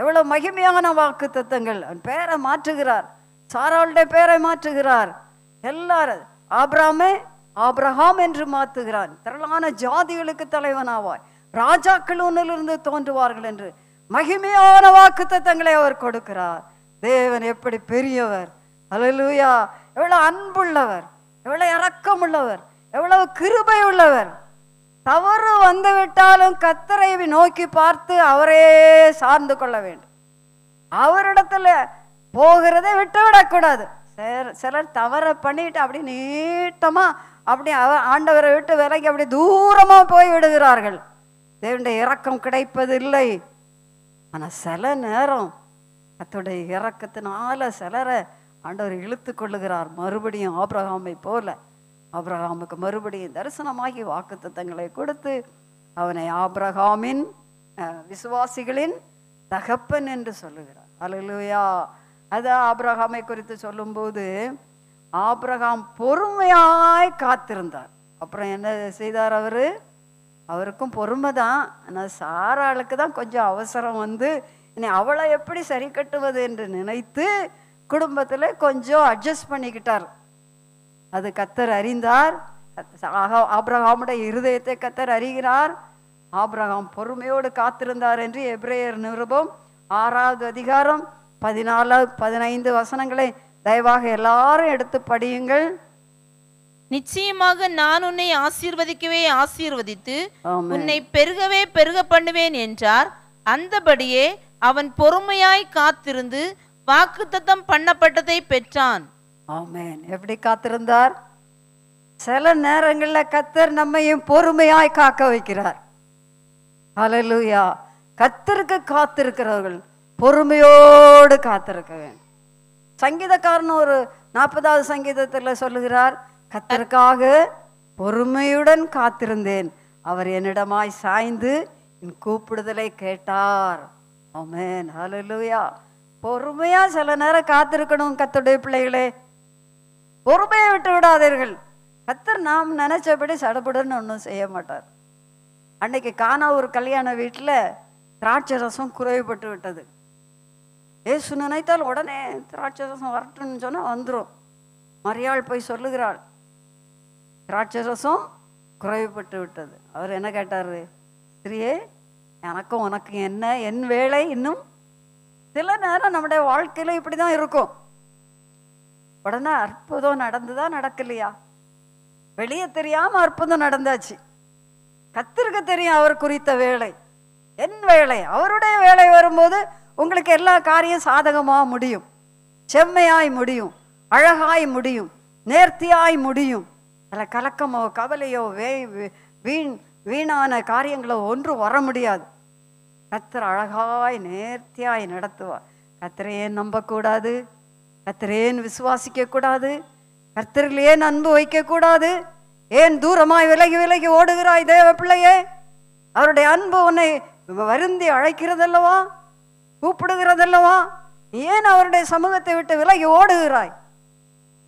எவ்வளோ மகிமையான வாக்கு தத்தங்கள் அவன் பேரை மாற்றுகிறார் சாராளுடைய பேரை மாற்றுகிறார் எல்லாரும் ஆப்ராமே ஆப்ரஹாம் என்று மாற்றுகிறான் திரளான ஜாதிகளுக்கு தலைவனாவாய் ராஜாக்கள் ஒன்றிலிருந்து தோன்றுவார்கள் என்று மகிமையான வாக்கு தத்தங்களை அவர் கொடுக்கிறார் தேவன் எப்படி பெரியவர் அலலூயா எவ்வளவு அன்புள்ளவர் எவ்வளவு உள்ளவர் எவ்வளவு கிருபை உள்ளவர் தவறு வந்துவிட்டாலும் கத்தரை நோக்கி பார்த்து அவரே சார்ந்து கொள்ள வேண்டும் அவரிடத்துல போகிறதை விட்டு விடக்கூடாது சிலர் தவறை பண்ணிட்டு அப்படி நீட்டமாக அப்படி ஆண்டவரை விட்டு விலகி அப்படி தூரமாக போய் விடுகிறார்கள் தேவண்ட இறக்கம் கிடைப்பதில்லை ஆனால் சில நேரம் அத்தோடைய இறக்கத்தினால சிலரை ஆண்டவர் இழுத்து கொள்ளுகிறார் மறுபடியும் ஆப்ரஹாமை போல ஆப்ரஹாமுக்கு மறுபடியும் தரிசனமாகி தத்தங்களை கொடுத்து அவனை ஆப்ரஹாமின் விசுவாசிகளின் தகப்பன் என்று சொல்லுகிறார் அலலுயா அது ஆப்ரஹாமை குறித்து சொல்லும்போது ஆப்ரஹாம் பொறுமையாய் காத்திருந்தார் அப்புறம் என்ன செய்தார் அவரு அவருக்கும் பொறுமை தான் ஆனால் சாராளுக்கு தான் கொஞ்சம் அவசரம் வந்து இனி அவளை எப்படி சரி கட்டுவது என்று நினைத்து குடும்பத்தில் கொஞ்சம் அட்ஜஸ்ட் பண்ணிக்கிட்டார் அது கத்தர் அறிந்தார் ஆப்ரஹாமுடைய இருதயத்தை கத்தர் அறிகிறார் ஆப்ரஹாம் பொறுமையோடு காத்திருந்தார் என்று எப்ரேயர் நிருபம் ஆறாவது அதிகாரம் பதினாலாவது பதினைந்து வசனங்களை தயவாக எல்லாரும் எடுத்து படியுங்கள் நிச்சயமாக நான் உன்னை ஆசீர்வதிக்கவே ஆசீர்வதித்து உன்னை பெருகவே பெருக பண்ணுவேன் என்றார் அந்தபடியே அவன் பொறுமையாய் காத்திருந்து வாக்குத்தத்தம் பண்ணப்பட்டதை பெற்றான் ஆமேன் எப்படி காத்திருந்தார் சில நேரங்களில் கத்தர் நம்மையும் பொறுமையாய் காக்க வைக்கிறார் அலலுயா கத்தருக்கு காத்திருக்கிறவர்கள் பொறுமையோடு காத்திருக்க வேண்டும் சங்கீதக்காரன் ஒரு நாற்பதாவது சங்கீதத்தில் சொல்லுகிறார் கத்தருக்காக பொறுமையுடன் காத்திருந்தேன் அவர் என்னிடமாய் சாய்ந்து என் கூப்பிடுதலை கேட்டார் ஆமேன் பொறுமையா சில நேரம் காத்திருக்கணும் கத்தருடைய பிள்ளைகளே பொறுமையை விட்டு விடாதீர்கள் கத்தர் நாம் நினைச்சபடி சடப்புடன் ஒன்றும் செய்ய மாட்டார் அன்னைக்கு காணா ஒரு கல்யாண வீட்டில் திராட்சை ரசம் குறைவுபட்டு விட்டது ஏசு நினைத்தால் உடனே திராட்சை ரசம் வரட்டும்னு சொன்னால் வந்துடும் மரியாள் போய் சொல்லுகிறாள் திராட்சை ரசம் குறைவுபட்டு விட்டது அவர் என்ன கேட்டார் ஸ்திரியே எனக்கும் உனக்கு என்ன என் வேலை இன்னும் சில நேரம் நம்முடைய வாழ்க்கையில் இப்படி தான் இருக்கும் உடனே அற்புதம் நடந்துதா நடக்கலையா வெளியே தெரியாமல் அற்புதம் நடந்தாச்சு கத்திருக்க தெரியும் அவர் குறித்த வேலை என் வேலை அவருடைய வேலை வரும்போது உங்களுக்கு எல்லா காரியம் சாதகமாக முடியும் செம்மையாய் முடியும் அழகாய் முடியும் நேர்த்தியாய் முடியும் அதில் கலக்கமோ கவலையோ வே வீண் வீணான காரியங்களோ ஒன்று வர முடியாது கத்திர அழகாய் நேர்த்தியாய் நடத்துவார் கத்தரையே நம்பக்கூடாது கத்தரேன் விசுவாசிக்கக்கூடாது கத்திரில் ஏன் அன்பு வைக்கக்கூடாது ஏன் தூரமாய் விலகி விலகி ஓடுகிறாய் தேவ பிள்ளையே அவருடைய அன்பு உன்னை வருந்தி அழைக்கிறதல்லவா கூப்பிடுகிறதல்லவா ஏன் அவருடைய சமூகத்தை விட்டு விலகி ஓடுகிறாய்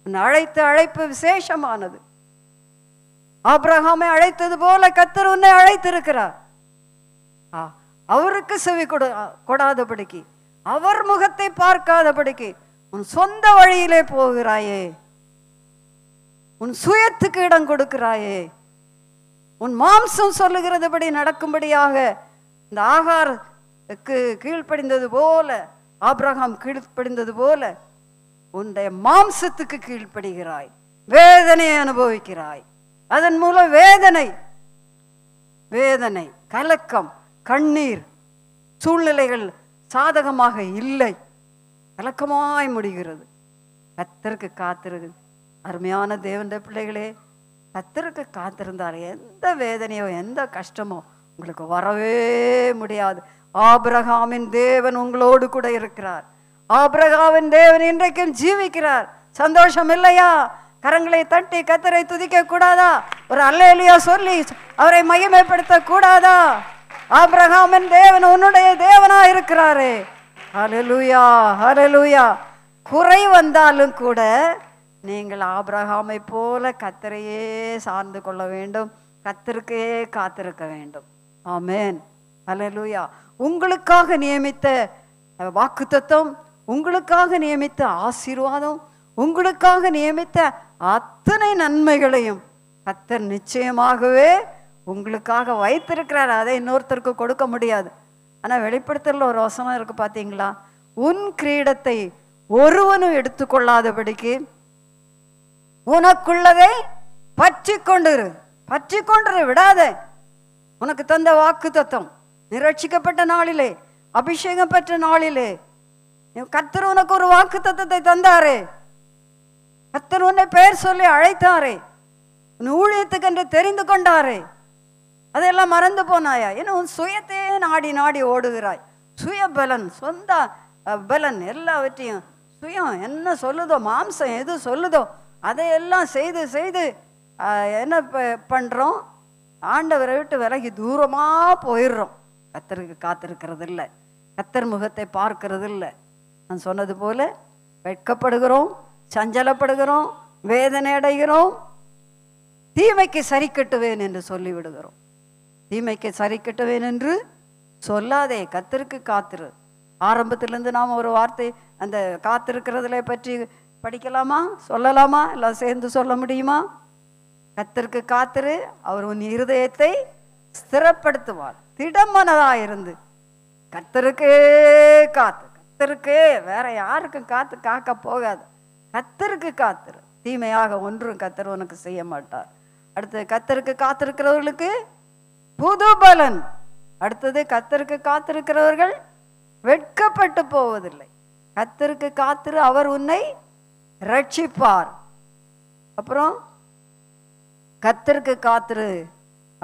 உன் அழைத்த அழைப்பு விசேஷமானது ஆப்ரஹாமை அழைத்தது போல கத்தர் உன்னை அழைத்திருக்கிறார் அவருக்கு செவி கொடு கொடாதபடிக்கு அவர் முகத்தை பார்க்காதபடிக்கு உன் சொந்த வழியிலே போகிறாயே உன் சுயத்துக்கு இடம் கொடுக்கிறாயே உன் மாம்சம் சொல்லுகிறதுபடி நடக்கும்படியாக இந்த ஆகாருக்கு கீழ்ப்படிந்தது போல ஆப்ரஹாம் கீழ்ப்படிந்தது போல உன்னுடைய மாம்சத்துக்கு கீழ்ப்படுகிறாய் வேதனை அனுபவிக்கிறாய் அதன் மூலம் வேதனை வேதனை கலக்கம் கண்ணீர் சூழ்நிலைகள் சாதகமாக இல்லை கலக்கமாய் முடிகிறது கத்தருக்கு காத்திருக்கு அருமையான தேவண்ட பிள்ளைகளே கத்தருக்கு காத்திருந்தார் எந்த வேதனையோ எந்த கஷ்டமோ உங்களுக்கு வரவே முடியாது ஆபிரகாமின் தேவன் உங்களோடு கூட இருக்கிறார் ஆபிரகாவின் தேவன் இன்றைக்கும் ஜீவிக்கிறார் சந்தோஷம் இல்லையா கரங்களை தட்டி கத்தரை துதிக்க கூடாதா ஒரு அல்லையா சொல்லி அவரை மகிமைப்படுத்த கூடாதா ஆப்ரஹாமன் தேவன் உன்னுடைய தேவனா இருக்கிறாரு ஹலலூயா ஹலலூயா குறை வந்தாலும் கூட நீங்கள் ஆபிரகாமை போல கத்தரையே சார்ந்து கொள்ள வேண்டும் கத்தருக்கே காத்திருக்க வேண்டும் ஆமேன் அலலுயா உங்களுக்காக நியமித்த வாக்குத்தத்தம் உங்களுக்காக நியமித்த ஆசீர்வாதம் உங்களுக்காக நியமித்த அத்தனை நன்மைகளையும் கத்தர் நிச்சயமாகவே உங்களுக்காக வைத்திருக்கிறார் அதை இன்னொருத்தருக்கு கொடுக்க முடியாது ஆனால் வெளிப்படுத்தல ஒரு வசனம் இருக்கு பார்த்தீங்களா உன் கிரீடத்தை ஒருவனும் எடுத்துக்கொள்ளாதபடிக்கு உனக்குள்ளதை பற்றி கொண்டுரு பற்றி கொண்டுரு விடாத உனக்கு தந்த வாக்கு தத்துவம் நிரட்சிக்கப்பட்ட நாளிலே அபிஷேகம் பெற்ற நாளிலே கத்தர் உனக்கு ஒரு வாக்கு தத்துவத்தை தந்தாரே கத்தர் உன்னை பெயர் சொல்லி அழைத்தாரே உன் ஊழியத்துக்கு என்று தெரிந்து கொண்டாரே அதெல்லாம் மறந்து போனாயா ஏன்னா உன் சுயத்தையே நாடி நாடி ஓடுகிறாய் சுய பலன் சொந்த பலன் எல்லாவற்றையும் சுயம் என்ன சொல்லுதோ மாம்சம் எது சொல்லுதோ அதையெல்லாம் செய்து செய்து என்ன பண்ணுறோம் ஆண்டவரை விட்டு விலகி தூரமாக போயிடுறோம் கத்தருக்கு காத்திருக்கிறது இல்லை கத்தர் முகத்தை பார்க்கறது இல்லை நான் சொன்னது போல் வெட்கப்படுகிறோம் சஞ்சலப்படுகிறோம் வேதனை அடைகிறோம் தீமைக்கு சரி கட்டுவேன் என்று சொல்லிவிடுகிறோம் தீமைக்கு சரி கட்டுவேன் என்று சொல்லாதே கத்திருக்கு காத்திரு ஆரம்பத்திலிருந்து நாம் ஒரு வார்த்தை அந்த காத்திருக்கிறதுல பற்றி படிக்கலாமா சொல்லலாமா எல்லாம் சேர்ந்து சொல்ல முடியுமா கத்திற்கு காத்திரு அவர் உன் இருதயத்தை ஸ்திரப்படுத்துவார் திடமனதாக இருந்து கத்தருக்கு காத்து கத்தருக்கு வேற யாருக்கும் காத்து காக்க போகாது கத்தருக்கு காத்திரு தீமையாக ஒன்றும் கத்தர் உனக்கு செய்ய மாட்டார் அடுத்தது கத்தருக்கு காத்திருக்கிறவர்களுக்கு புது பலன் அடுத்தது கத்தருக்கு காத்திருக்கிறவர்கள் வெட்கப்பட்டு போவதில்லை கத்தருக்கு காத்திரு அவர் உன்னை ரட்சிப்பார் அப்புறம் கத்தருக்கு காத்திரு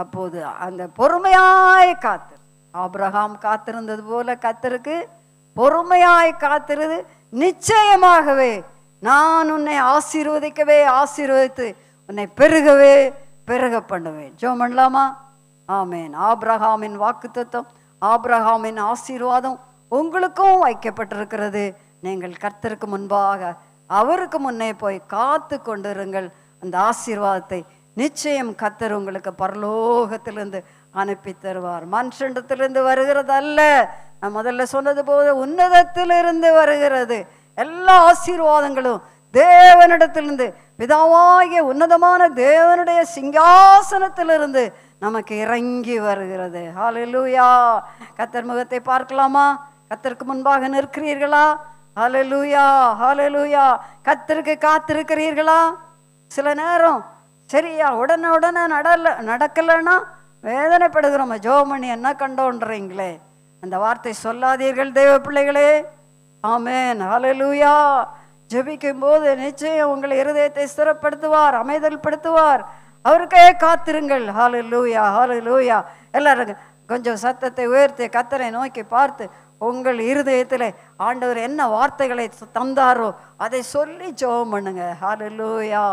அப்போது அந்த பொறுமையாய் காத்திரு ஆப்ரஹாம் காத்திருந்தது போல கத்தருக்கு பொறுமையாய் காத்திருது நிச்சயமாகவே நான் உன்னை ஆசீர்வதிக்கவே ஆசீர்வதித்து உன்னை பெருகவே பெருக பண்ணுவேன் ஜோ பண்ணலாமா ஆமேன் ஆப்ரஹாமின் தத்துவம் ஆப்ரஹாமின் ஆசீர்வாதம் உங்களுக்கும் வைக்கப்பட்டிருக்கிறது நீங்கள் கர்த்தருக்கு முன்பாக அவருக்கு முன்னே போய் காத்து கொண்டிருங்கள் அந்த ஆசீர்வாதத்தை நிச்சயம் கத்தர் உங்களுக்கு பரலோகத்திலிருந்து அனுப்பி தருவார் மனுஷண்டத்திலிருந்து வருகிறது அல்ல நான் முதல்ல சொன்னது போது உன்னதத்திலிருந்து வருகிறது எல்லா ஆசீர்வாதங்களும் தேவனிடத்திலிருந்து பிதாவாகிய உன்னதமான தேவனுடைய சிங்காசனத்திலிருந்து நமக்கு இறங்கி வருகிறது ஹலலூயா கத்தர் முகத்தை பார்க்கலாமா கத்தருக்கு முன்பாக நிற்கிறீர்களா ஹலலூயா ஹலலூயா கத்தருக்கு காத்திருக்கிறீர்களா சில நேரம் சரியா உடனே உடனே நடல நடக்கலைன்னா வேதனைப்படுகிறோம் ஜோமணி என்ன கண்டோன்றீங்களே அந்த வார்த்தை சொல்லாதீர்கள் தெய்வ பிள்ளைகளே ஆமேன் ஹலலூயா ஜபிக்கும் போது நிச்சயம் உங்கள் இருதயத்தை ஸ்திரப்படுத்துவார் அமைதல் படுத்துவார் அவருக்கே காத்திருங்கள் ஹாலலூயா ஹாலலூயா எல்லாரும் கொஞ்சம் சத்தத்தை உயர்த்தி கத்தரை நோக்கி பார்த்து உங்கள் இருதயத்தில் ஆண்டவர் என்ன வார்த்தைகளை தந்தாரோ அதை சொல்லி ஜோம் பண்ணுங்க ஹாலலூயா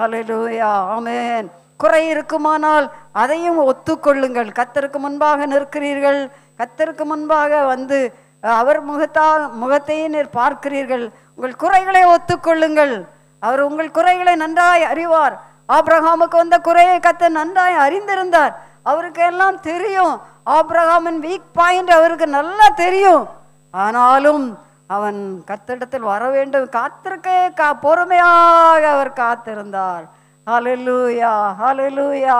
ஹாலலூயா ஆமேன் குறை இருக்குமானால் அதையும் ஒத்துக்கொள்ளுங்கள் கத்தருக்கு முன்பாக நிற்கிறீர்கள் கத்தருக்கு முன்பாக வந்து அவர் முகத்தால் முகத்தையே நீர் பார்க்கிறீர்கள் உங்கள் குறைகளை ஒத்துக்கொள்ளுங்கள் அவர் உங்கள் குறைகளை நன்றாய் அறிவார் ஆப்ரஹாமுக்கு வந்த குறையை கத்த நன்றாய் அறிந்திருந்தார் அவருக்கு எல்லாம் தெரியும் ஆப்ரஹாமின் வீக் பாயிண்ட் அவருக்கு நல்லா தெரியும் ஆனாலும் அவன் கத்திடத்தில் வர வேண்டும் காத்திருக்கே கா பொறுமையாக அவர் காத்திருந்தார் ஹலலூயா ஹலலூயா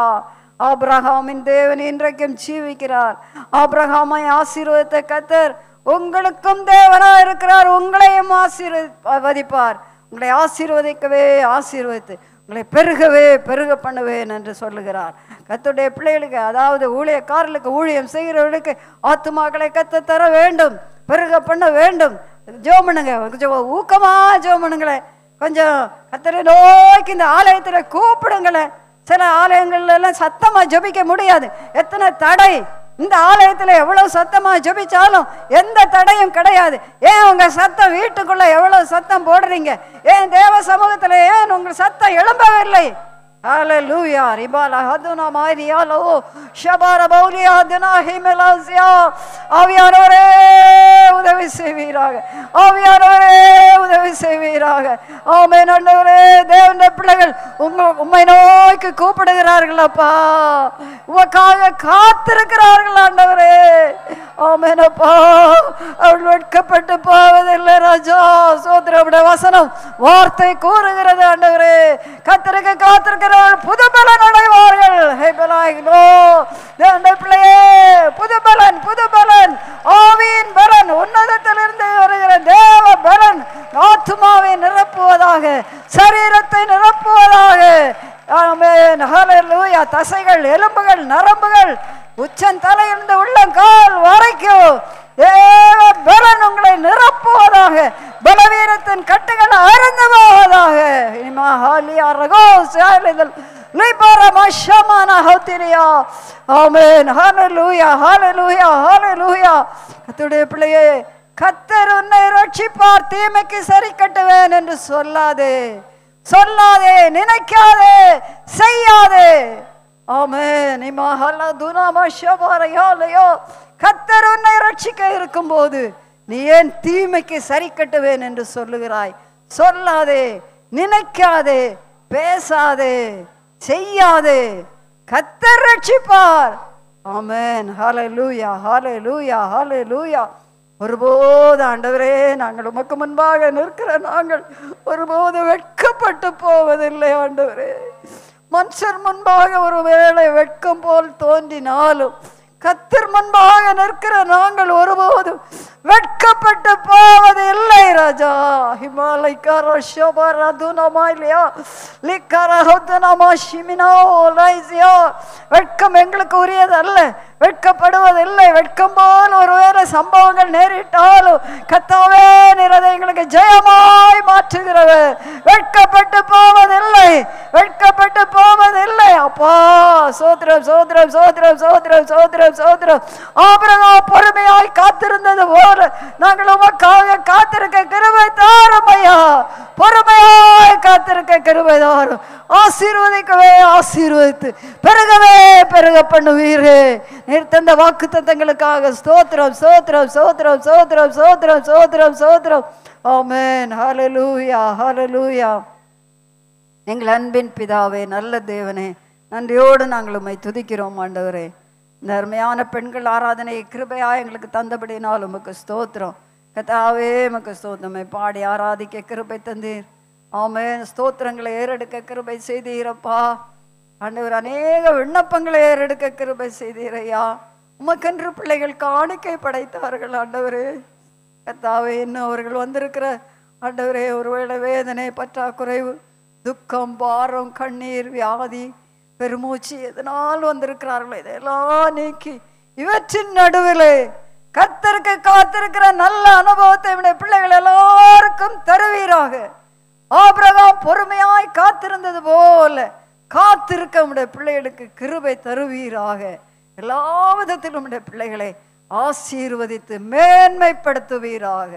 ஆப்ரஹாமின் தேவன் இன்றைக்கும் ஜீவிக்கிறார் ஆப்ரஹாமை ஆசீர்வதித்த கத்தர் உங்களுக்கும் தேவனா இருக்கிறார் உங்களையும் ஆசீர்வதிப்பார் உங்களை ஆசீர்வதிக்கவே ஆசீர்வதித்து உங்களை பெருகவே பெருக பண்ணுவேன் என்று சொல்லுகிறார் கத்துடைய பிள்ளைகளுக்கு அதாவது ஊழியக்காரர்களுக்கு ஊழியம் செய்கிறவர்களுக்கு ஆத்துமாக்களை கத்து தர வேண்டும் பெருக பண்ண வேண்டும் ஜோமனுங்க கொஞ்சம் ஊக்கமாக ஜோமனுங்களே கொஞ்சம் கத்திர நோக்கி இந்த ஆலயத்தில் கூப்பிடுங்களேன் சில ஆலயங்கள்லாம் சத்தமாக ஜபிக்க முடியாது எத்தனை தடை இந்த ஆலயத்தில் எவ்வளோ சத்தமாக ஜபிச்சாலும் எந்த தடையும் கிடையாது ஏன் உங்கள் சத்தம் வீட்டுக்குள்ளே எவ்வளோ சத்தம் போடுறீங்க ஏன் தேவ சமூகத்தில் ஏன் உங்கள் சத்தம் எழும்பவில்லை Aleluia, ribalahaduna maria lo, shabara baulia dina himelazia, aviarore udevi seviraga, aviarore உதவி செய்வீராக ஆமேன் ஆண்டவரே தேவன பிள்ளைகள் உங்க உண்மை நோய்க்கு கூப்பிடுகிறார்கள் அப்பா உமக்காக காத்திருக்கிறார்கள் ஆண்டவரே ஆமேனப்பா அவள் வெட்கப்பட்டு போவதில்லை ராஜா சோதரவுடைய வசனம் வார்த்தை கூறுகிறது ஆண்டவரே கத்திருக்க காத்திருக்கிற அவர்கள் புதுபலன் அடைவார்கள் புதுபலன் புதுபலன் ஆவியின் பலன் உன்னதத்திலிருந்து வருகிற தேவ பலன் ஆத்மாவை நிரப்புவதாக சரீரத்தை நிரப்புவதாக தசைகள் எலும்புகள் நரம்புகள் உச்சந்தலையிலிருந்து உள்ளங்கால் வரைக்கும் பலன் உங்களை நிரப்புவதாக பலவீனத்தின் கட்டுகள் அறந்து போவதாக பிள்ளையே கத்தர் உன்னை ரட்சிப்பார் தீமைக்கு சரி கட்டுவேன் என்று சொல்லாதே சொல்லாதே நினைக்காதே செய்யாதே ஆமே நிமாஹலா துனாமஷபாரையாலையோ கத்தர் உன்னை ரட்சிக்க இருக்கும்போது நீ ஏன் தீமைக்கு சரி கட்டுவேன் என்று சொல்லுகிறாய் சொல்லாதே நினைக்காதே பேசாதே செய்யாதே கத்தர் ரட்சிப்பார் ஆமேன் ஹாலே லூயா ஹாலே லூயா ஹாலே லூயா ஒருபோது ஆண்டவரே நாங்கள் உமக்கு முன்பாக நிற்கிற நாங்கள் ஒருபோது வெட்கப்பட்டு போவதில்லை ஆண்டவரே மனுஷர் முன்பாக ஒரு வேளை வெட்கம் போல் தோன்றினாலும் கத்தர் முன்பாக நிற்கிற நாங்கள் ஒருபோதும் வெட்கப்பட்டு போவது இல்லை ராஜா ஹிமாலயக்கார இல்லையா வெட்கம் எங்களுக்கு உரியது அல்ல வெட்கப்படுவதில்லை வெட்கம் போல் ஒருவேளை சம்பவங்கள் நேரிட்டாலும் கத்தாவே நிறதை எங்களுக்கு ஜெயமாய் மாற்றுகிறவர் வெட்கப்பட்டு போவதில்லை வெட்கப்பட்டு போவதில்லை அப்பா சோத்திரம் சோத்ரம் சோத்திரம் சோத்திரம் சோத்திரம் சோத்ரம் ஆபரகம் பொறுமையாய் காத்திருந்தது போல நாங்கள் உமக்காக காத்திருக்க கிருபை தாரும் ஐயா பொறுமையாய் காத்திருக்க கிருபை தாரும் ஆசீர்வதிக்கவே ஆசீர்வதித்து பெருகவே பெருக பண்ணுவீரே நிறுத்தந்த வாக்கு தந்தங்களுக்காக ஸ்தோத்திரம் சோத்ரம் சோத்ரம் சோத்ரம் சோத்ரம் சோத்ரம் சோத்ரம் ஆமேன் ஹலலூயா ஹலலூயா எங்கள் அன்பின் பிதாவே நல்ல தேவனே நன்றியோடு நாங்கள் உண்மை துதிக்கிறோம் ஆண்டவரே நேர்மையான பெண்கள் ஆராதனை கிருபையா எங்களுக்கு தந்தபடினால் உமக்கு ஸ்தோத்திரம் கதாவே உமக்கு ஸ்தோத்திரமே பாடி ஆராதிக்க கிருபை தந்தீர் ஆமே ஸ்தோத்திரங்களை ஏறெடுக்க கிருபை செய்தீரப்பா ஆண்டவர் அநேக விண்ணப்பங்களை ஏறெடுக்க கிருபை செய்தீரையா உமக்கென்று பிள்ளைகள் காணிக்கை படைத்தார்கள் ஆண்டவரே கத்தாவே இன்னும் அவர்கள் வந்திருக்கிற ஆண்டவரே ஒருவேளை வேதனை பற்றாக்குறைவு துக்கம் பாரம் கண்ணீர் வியாதி பெருமூச்சு எதனால் வந்திருக்கிறார்களோ இதெல்லாம் நீக்கி இவற்றின் நடுவிலே கத்தருக்கு காத்திருக்கிற நல்ல அனுபவத்தை விட பிள்ளைகள் எல்லாருக்கும் தருவீராக ஆபிரகாம் பொறுமையாய் காத்திருந்தது போல காத்திருக்க உடைய பிள்ளைகளுக்கு கிருபை தருவீராக எல்லா விதத்திலும் உடைய பிள்ளைகளை ஆசீர்வதித்து மேன்மைப்படுத்துவீராக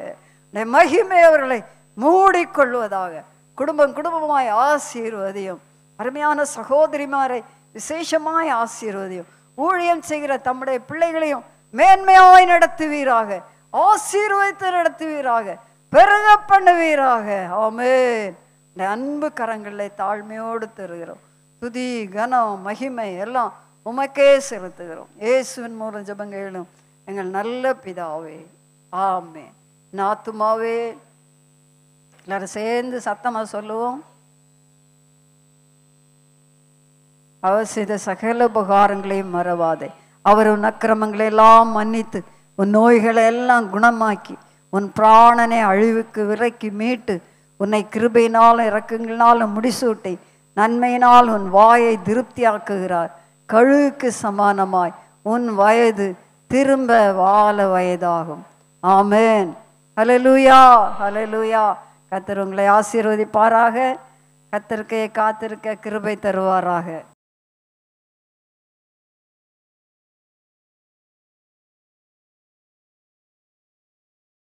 மகிமை அவர்களை மூடிக்கொள்வதாக குடும்பம் குடும்பமாய் ஆசீர்வதியும் அருமையான சகோதரிமாரை விசேஷமாய் ஆசீர்வதியும் ஊழியம் செய்கிற தம்முடைய பிள்ளைகளையும் மேன்மையாய் நடத்துவீராக ஆசீர்வதித்து நடத்துவீராக பெருக பண்ணுவீராக ஆமே அன்பு கரங்களை தாழ்மையோடு தருகிறோம் துதி கனம் மகிமை எல்லாம் உமக்கே செலுத்துகிறோம் இயேசுவின் மூலம் ஜபங்களும் எங்கள் நல்ல பிதாவே ஆமே நாத்துமாவே எல்லாரும் சேர்ந்து சத்தமாக சொல்லுவோம் அவர் செய்த சகல உபகாரங்களையும் மறவாதே அவர் உன் அக்கிரமங்களை எல்லாம் மன்னித்து உன் நோய்களை எல்லாம் குணமாக்கி உன் பிராணனை அழிவுக்கு விலக்கி மீட்டு உன்னை கிருபையினாலும் இறக்கங்களினாலும் முடிசூட்டி நன்மையினால் உன் வாயை திருப்தியாக்குகிறார் கழுவுக்கு சமானமாய் உன் வயது திரும்ப வாழ வயதாகும் ஆமேன் ஹலலூயா ஹலலூயா கத்தர் உங்களை ஆசீர்வதிப்பாராக கத்திருக்கையை காத்திருக்க கிருபை தருவாராக